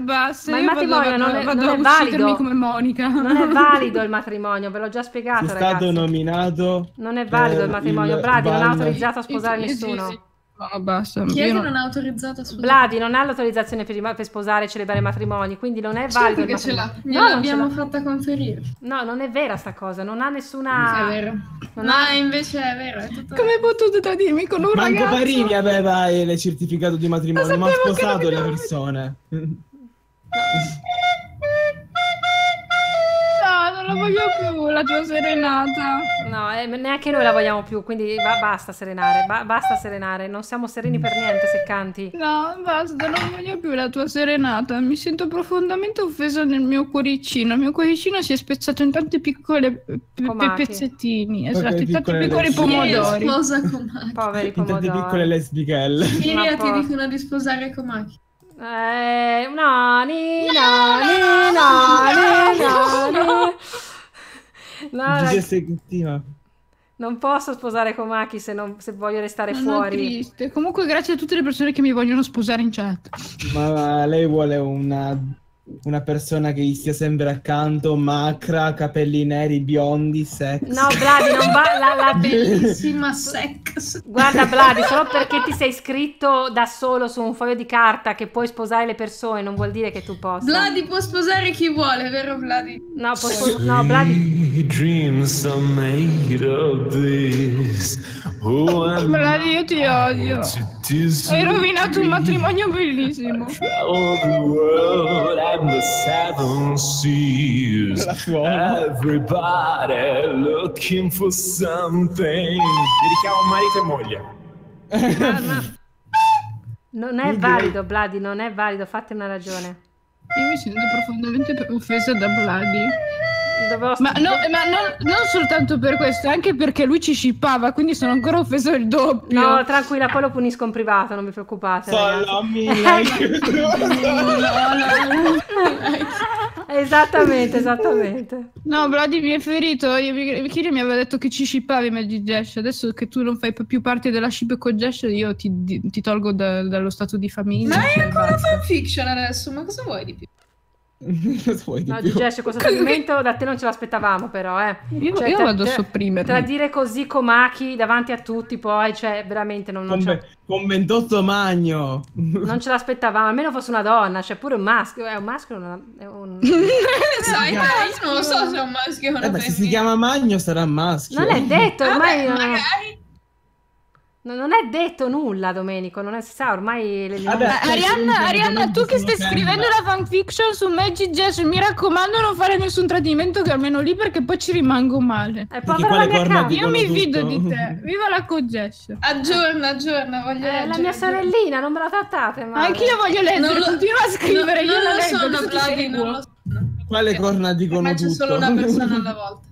Speaker 2: Basta, ma il matrimonio, non, è, vado non è valido. come Monica. Non è (laughs) valido il
Speaker 1: matrimonio, ve l'ho già spiegato. È stato
Speaker 3: nominato. Non è valido il matrimonio.
Speaker 1: Il Brady non ha autorizzato a sposare nessuno.
Speaker 2: No, basta. Chi non... non ha autorizzato scusate. Blavi
Speaker 1: non ha l'autorizzazione per, per, sposare e celebrare matrimoni, quindi non è valido. Certo che ce l'ha, no, l'abbiamo fatta conferire. No, non è vera sta cosa, non ha nessuna... Non è vero. Non no, ha... invece è vero. È
Speaker 2: tutto... Come hai potuto tradirmi con un Manco ragazzo? Manco Parini
Speaker 3: aveva eh, il certificato di matrimonio, ma ha sposato le persone. no,
Speaker 2: non la voglio
Speaker 1: più la tua serenata. No, eh, neanche noi la vogliamo più, quindi ba- basta serenare, ba- basta serenare, non siamo sereni per niente se canti.
Speaker 2: No, basta, non voglio più la tua serenata, mi sento profondamente offesa nel mio cuoricino, il mio cuoricino si è spezzato in tanti piccoli pe- pe- pezzettini, esatto, in tanti piccoli pomodori. Sì, sposa Komaki. Poveri pomodori. In tante piccole
Speaker 3: lesbichelle.
Speaker 2: Iria ti dicono di sposare Komaki. Eh, no, ni, no, ni, no, ni,
Speaker 1: no, ni. No,
Speaker 3: esecutiva.
Speaker 1: Non posso sposare Komaki
Speaker 2: se, non, se voglio restare non fuori. Triste. Comunque, grazie a tutte le persone che mi vogliono sposare in chat.
Speaker 3: Ma lei vuole una una persona che gli stia sempre accanto, macra, capelli neri, biondi, sex. No,
Speaker 2: Vladi, non va la, la (laughs) bellissima
Speaker 1: sex. Guarda, Vladi, solo perché ti sei scritto da solo su un foglio di carta che puoi sposare le persone, non vuol dire che tu possa. Vladi può sposare chi vuole, vero Vladi? No,
Speaker 2: può sposare... No, Vladi...
Speaker 3: Dreams are made of this. Oh, Vladi,
Speaker 2: io ti odio.
Speaker 3: Hai rovinato un matrimonio
Speaker 2: bellissimo
Speaker 3: and the seven seas. Everybody looking for something. Dedichiamo marito e moglie.
Speaker 1: (laughs) Non è valido, Bladi, non è valido, fate una ragione.
Speaker 2: Io mi sento profondamente offesa da Bladi. Ma, no, ma non, non, soltanto per questo, anche perché lui ci scippava, quindi sono
Speaker 1: ancora offeso il doppio. No, tranquilla, poi lo punisco in privato, non vi preoccupate. Salami, eh. like. (laughs) esattamente,
Speaker 2: esattamente. No, Brody mi è ferito. Io, Kiri mi aveva detto che ci scippavi di Dash. Adesso che tu non fai più parte della ship con Dash, io ti, ti tolgo da, dallo stato di famiglia. Ma è ancora fanfiction adesso, ma cosa vuoi di più? (laughs) no, Gigesh, questo commento
Speaker 1: da te non ce l'aspettavamo, però. Eh. Io, cioè, io vado a sopprimerlo. Tra dire così Comaki davanti a tutti, poi, cioè, veramente non, non
Speaker 3: Con 28 magno. Non
Speaker 1: ce l'aspettavamo, almeno fosse una donna, c'è cioè pure un maschio. Eh, è un maschio una, è un...
Speaker 3: Sai, no,
Speaker 2: io non lo so se è un maschio o una eh Se
Speaker 3: si chiama magno sarà maschio. Non è
Speaker 2: detto, ormai... Vabbè, magari...
Speaker 1: Non è detto nulla, Domenico, non è, si sa, ormai... Le... Vabbè, cioè, Arianna, Arianna tu che stai scrivendo la
Speaker 2: fanfiction su Magic Jess, mi raccomando non fare nessun tradimento, che almeno lì, perché poi ci rimango male. Eh, povera la mia Io mi fido di te, viva la co Aggiorna, aggiorna, voglio eh, la mia sorellina, non me la trattate mai. Anch'io voglio leggere, lo... continua a scrivere, non, io non, non lo leggo, sono, non lo
Speaker 3: sono. Quale corna dicono tutto? c'è solo una persona (laughs) alla
Speaker 2: volta.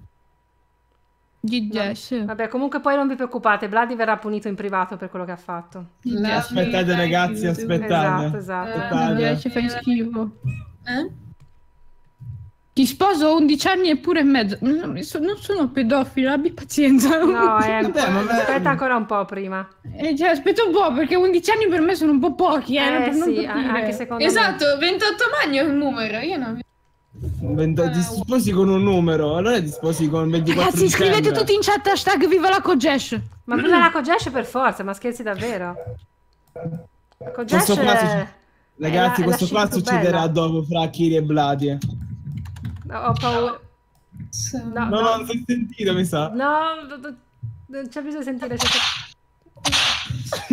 Speaker 1: Gigesh. No. Vabbè, comunque poi non vi preoccupate, Vladi verrà punito in privato per quello che ha fatto. Aspettate ragazzi, aspettate. Esatto, esatto. Eh, Gigesh fai eh,
Speaker 2: schifo. Eh? Ti sposo 11 anni e pure e mezzo. Non sono pedofila, abbi pazienza. No, eh, (laughs) Vabbè, aspetta ancora un po' prima. Eh, cioè, aspetta un po', perché 11 anni per me sono un po' pochi, eh. eh sì, anche secondo esatto, me. Esatto, 28 magno è un numero, io non...
Speaker 3: Inventa- sposi con un numero, allora disposi con 24 Ragazzi, scrivete tutti
Speaker 2: in chat hashtag viva la Kogesh. Ma
Speaker 1: viva la Kogesh per forza, ma scherzi davvero. Kogesh
Speaker 3: Ragazzi, questo qua succederà bella. dopo fra Kiri e Bladie. Eh.
Speaker 1: No, ho
Speaker 2: paura. No, no, no, non si
Speaker 3: sentito, mi sa.
Speaker 2: No, non c'è bisogno di sentire.
Speaker 1: C'è...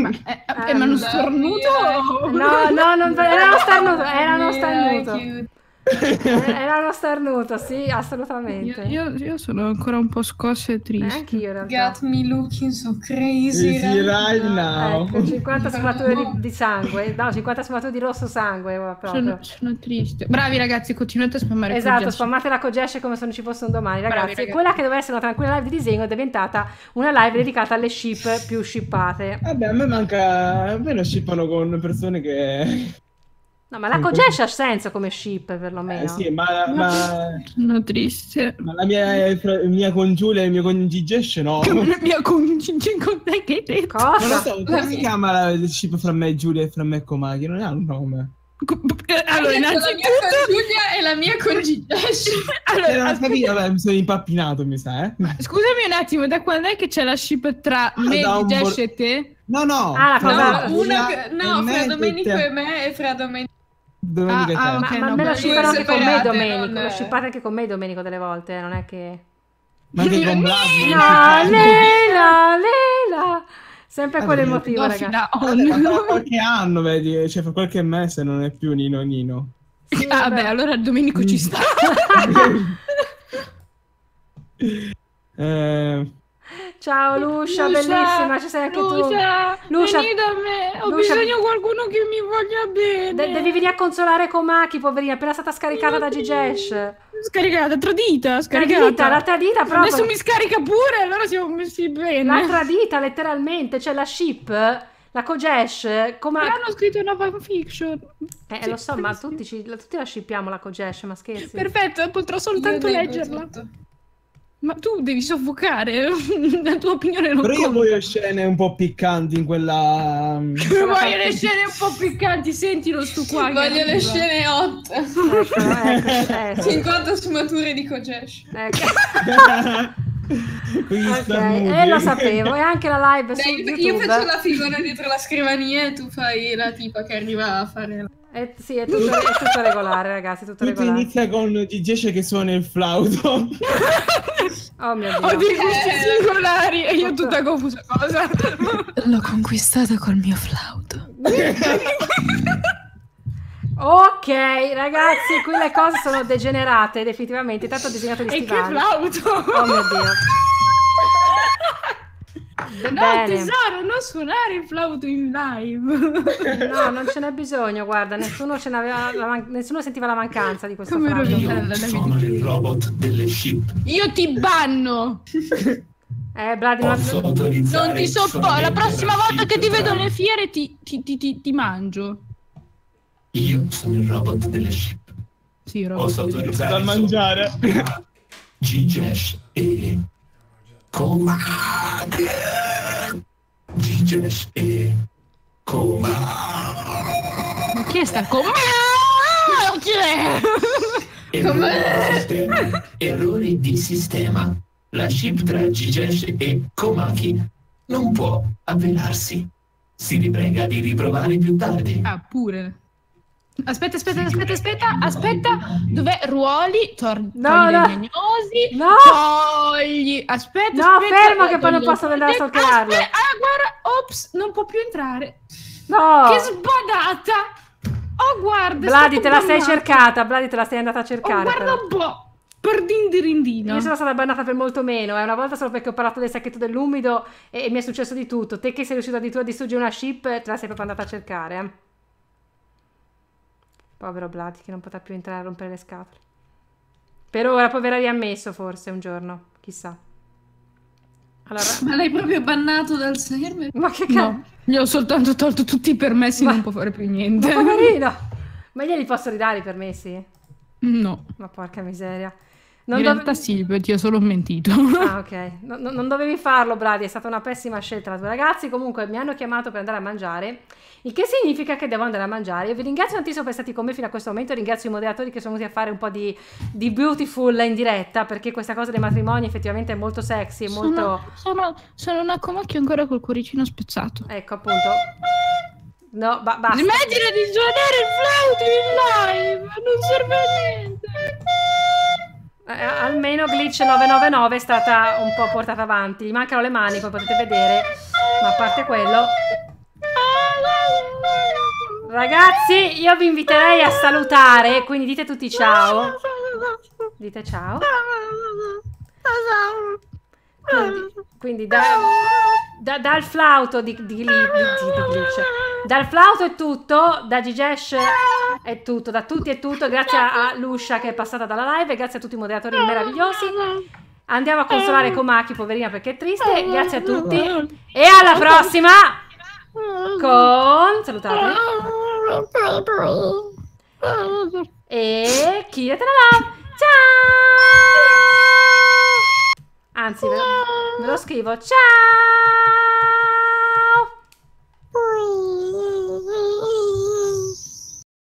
Speaker 1: Ma, è, eh, uno stornuto? No, no, non, era uno starnuto. Era uno starnuto. Eh, era
Speaker 2: uno starnuto, sì, assolutamente. Io, io, io, sono ancora un po' scossa e eh, triste. Anche io, in realtà. Got me looking so
Speaker 1: crazy right, right
Speaker 2: now. Ecco,
Speaker 1: 50 (laughs) sfumature di, di, sangue, no, 50 sfumature di rosso sangue. Sono, sono, triste. Bravi
Speaker 2: ragazzi, continuate a spammare
Speaker 1: Esatto, Kogesh. spammate la Kogesh come se non ci fosse un domani, ragazzi. Bravi, ragazzi. Quella che doveva essere una tranquilla live di disegno è diventata una live dedicata alle ship più shippate.
Speaker 3: Vabbè, a me manca... a me lo shippano con persone che...
Speaker 1: No, ma la mm. Cogescia ha senso come ship, perlomeno. Eh, sì, ma... No. ma... Sono triste.
Speaker 3: Ma la mia, eh, fra, mia congiulia e il mio con congigesce no. (laughs) La
Speaker 2: mia congigesce con te che hai detto? Cosa? Non so, come si chiama
Speaker 3: la ship fra me e Giulia e fra me e Comaghi? Non ha un nome.
Speaker 2: Eh, allora, innanzitutto... Giulia e la mia con congigesce. (laughs) allora, aspetta...
Speaker 3: capito, vabbè, mi sono impappinato, mi sa, eh.
Speaker 2: Scusami un attimo, da quando è che c'è la ship tra ah, me, Gigesce bol... e te? No, no. Ah, no, una... no, fra Domenico e me e fra
Speaker 1: Domenico domenica ah, ah, okay, ma, no, me lo scippano anche con me Domenico non... lo scippate anche con me Domenico delle volte non è che
Speaker 3: ma anche con Blasio Lela Lela
Speaker 1: Lela
Speaker 2: sempre a quel oh, motivo ragazzi no, no.
Speaker 3: qualche anno vedi cioè fra qualche mese non è più Nino Nino
Speaker 2: sì, ah, vabbè. Beh, allora Domenico ci (laughs) sta eh Ciao Lucia, Lucia bellissima, ci sei anche Lucia, tu. Lucia, vieni da me, ho Lucia, bisogno di qualcuno che mi voglia bene.
Speaker 1: De- devi venire a consolare Komaki, poverina, appena stata scaricata da Gigesh. Scaricata, tradita, scaricata. Tradita, la tradita proprio. Adesso mi scarica pure, allora siamo messi bene. La tradita, letteralmente, cioè la ship... La Kojesh, Però hanno scritto una fanfiction. Eh, sì, lo so, ma tutti, ci, tutti la shippiamo la Kojesh, ma scherzi. Perfetto,
Speaker 2: potrò soltanto leggerla. Tutto. Ma tu devi soffocare (laughs) la tua opinione non Però io voglio
Speaker 3: scene un po' piccanti in quella... Mm, (laughs)
Speaker 2: voglio le esatto. scene un po' piccanti, sentilo stu qua. Voglio le scene hot. Ecco, (laughs) ecco, 50 ecco, ecco. sfumature di Kojesh. Ecco.
Speaker 1: okay. Eh, lo sapevo, e anche la
Speaker 2: live Dai, Io faccio la figura dietro la scrivania e tu fai la tipa che arriva a fare la... È, sì, è tutto, è tutto
Speaker 1: regolare, ragazzi. È tutto,
Speaker 3: tutto regolare. inizia con DJ che suona il flauto.
Speaker 2: (laughs) oh mio dio. Ho dei gusti eh, singolari e io tutto... tutta confusa. Cosa? (laughs) L'ho conquistata col mio flauto. (laughs)
Speaker 1: Ok, ragazzi, qui le cose sono degenerate definitivamente. intanto ho disegnato gli stivali. E che
Speaker 2: flauto! Oh mio Dio. No, Bene. tesoro, non suonare il flauto in live. no, non ce n'è bisogno, guarda,
Speaker 1: nessuno, man- nessuno sentiva la mancanza di questo Come Io sono
Speaker 2: il robot delle ship. Io ti banno. Eh, Vladi, non, non ti sopporto. La prossima volta che ti vedo alle fiere ti, ti, ti, ti, mangio.
Speaker 3: Io sono il robot delle ship.
Speaker 2: Sì, robot. Posso autorizzare
Speaker 3: a mangiare. Gigesh e Comandé. Dices e comandé.
Speaker 2: Ma chi è sta comandé? Ah, chi è? Comandé. (laughs) Errori di sistema. La ship tra Gigesh e Komaki non può avvelarsi. Si riprega di riprovare più tardi. Ah, pure. Aspetta, aspetta, aspetta, aspetta, aspetta. Dov'è? Ruoli, tor- no, no. legnosi, no. togli. Aspetta, no, aspetta, fermo che poi non posso andare a saltarlo. Aspe- ah, guarda, ops, non può più entrare. No. Che sbadata. Oh, guarda. Vladi, te la bannato. sei cercata,
Speaker 1: Vladi, te la sei andata a oh, cercare. Oh, guarda un
Speaker 2: po'. Per
Speaker 1: dindirindino. Io sono stata bannata per molto meno. Eh. Una volta solo perché ho parlato del sacchetto dell'umido e, e mi è successo di tutto. Te che sei riuscita di tu a distruggere una ship, te la sei proprio andata a cercare. Eh. Povero Blati che non potrà più entrare a rompere le scatole. Per ora poi verrà riammesso forse un giorno, chissà.
Speaker 2: Allora... (laughs) Ma l'hai proprio bannato dal server? Ma che cazzo? No, gli ho soltanto tolto tutti i permessi, ma... non può fare più niente. Ma poverino!
Speaker 1: (laughs) Ma glieli posso ridare i permessi? No. Ma porca miseria.
Speaker 2: Non In dovevi... realtà Silvio ti ho solo mentito. Ah,
Speaker 1: (laughs) ok. No, no, non dovevi farlo, Brady è stata una pessima scelta la tua ragazzi. Comunque mi hanno chiamato per andare a mangiare, il che significa che devo andare a mangiare. Io vi ringrazio tantissimo per essere stati con me fino a questo momento. Ringrazio i moderatori che sono venuti a fare un po' di, di beautiful in diretta, perché questa cosa dei matrimoni effettivamente è molto sexy. È sono, molto...
Speaker 2: sono, sono una comacchio ancora col cuoricino spezzato. Ecco, appunto.
Speaker 1: No, ba- basta. Smettila di
Speaker 2: suonare il flauto in live! Non serve a niente!
Speaker 1: Eh, eh, almeno Glitch 999 è stata un po' portata avanti. Gli mancano le mani, come potete vedere. Ma a parte quello... Ragazzi, io vi inviterei a salutare, quindi dite tutti ciao. Dite ciao. Quindi, da, da, dal flauto di, di, di, dal flauto è tutto, da Gigesh è tutto, da tutti è tutto, grazie a Luscia che è passata dalla live, grazie a tutti i moderatori meravigliosi. Andiamo a consolare Komaki, poverina, perché è triste. Grazie a tutti e alla prossima con... salutate. E Kira Tralà!
Speaker 2: Ciao!
Speaker 1: Anzi, ve lo, scrivo. Ciao! Ui.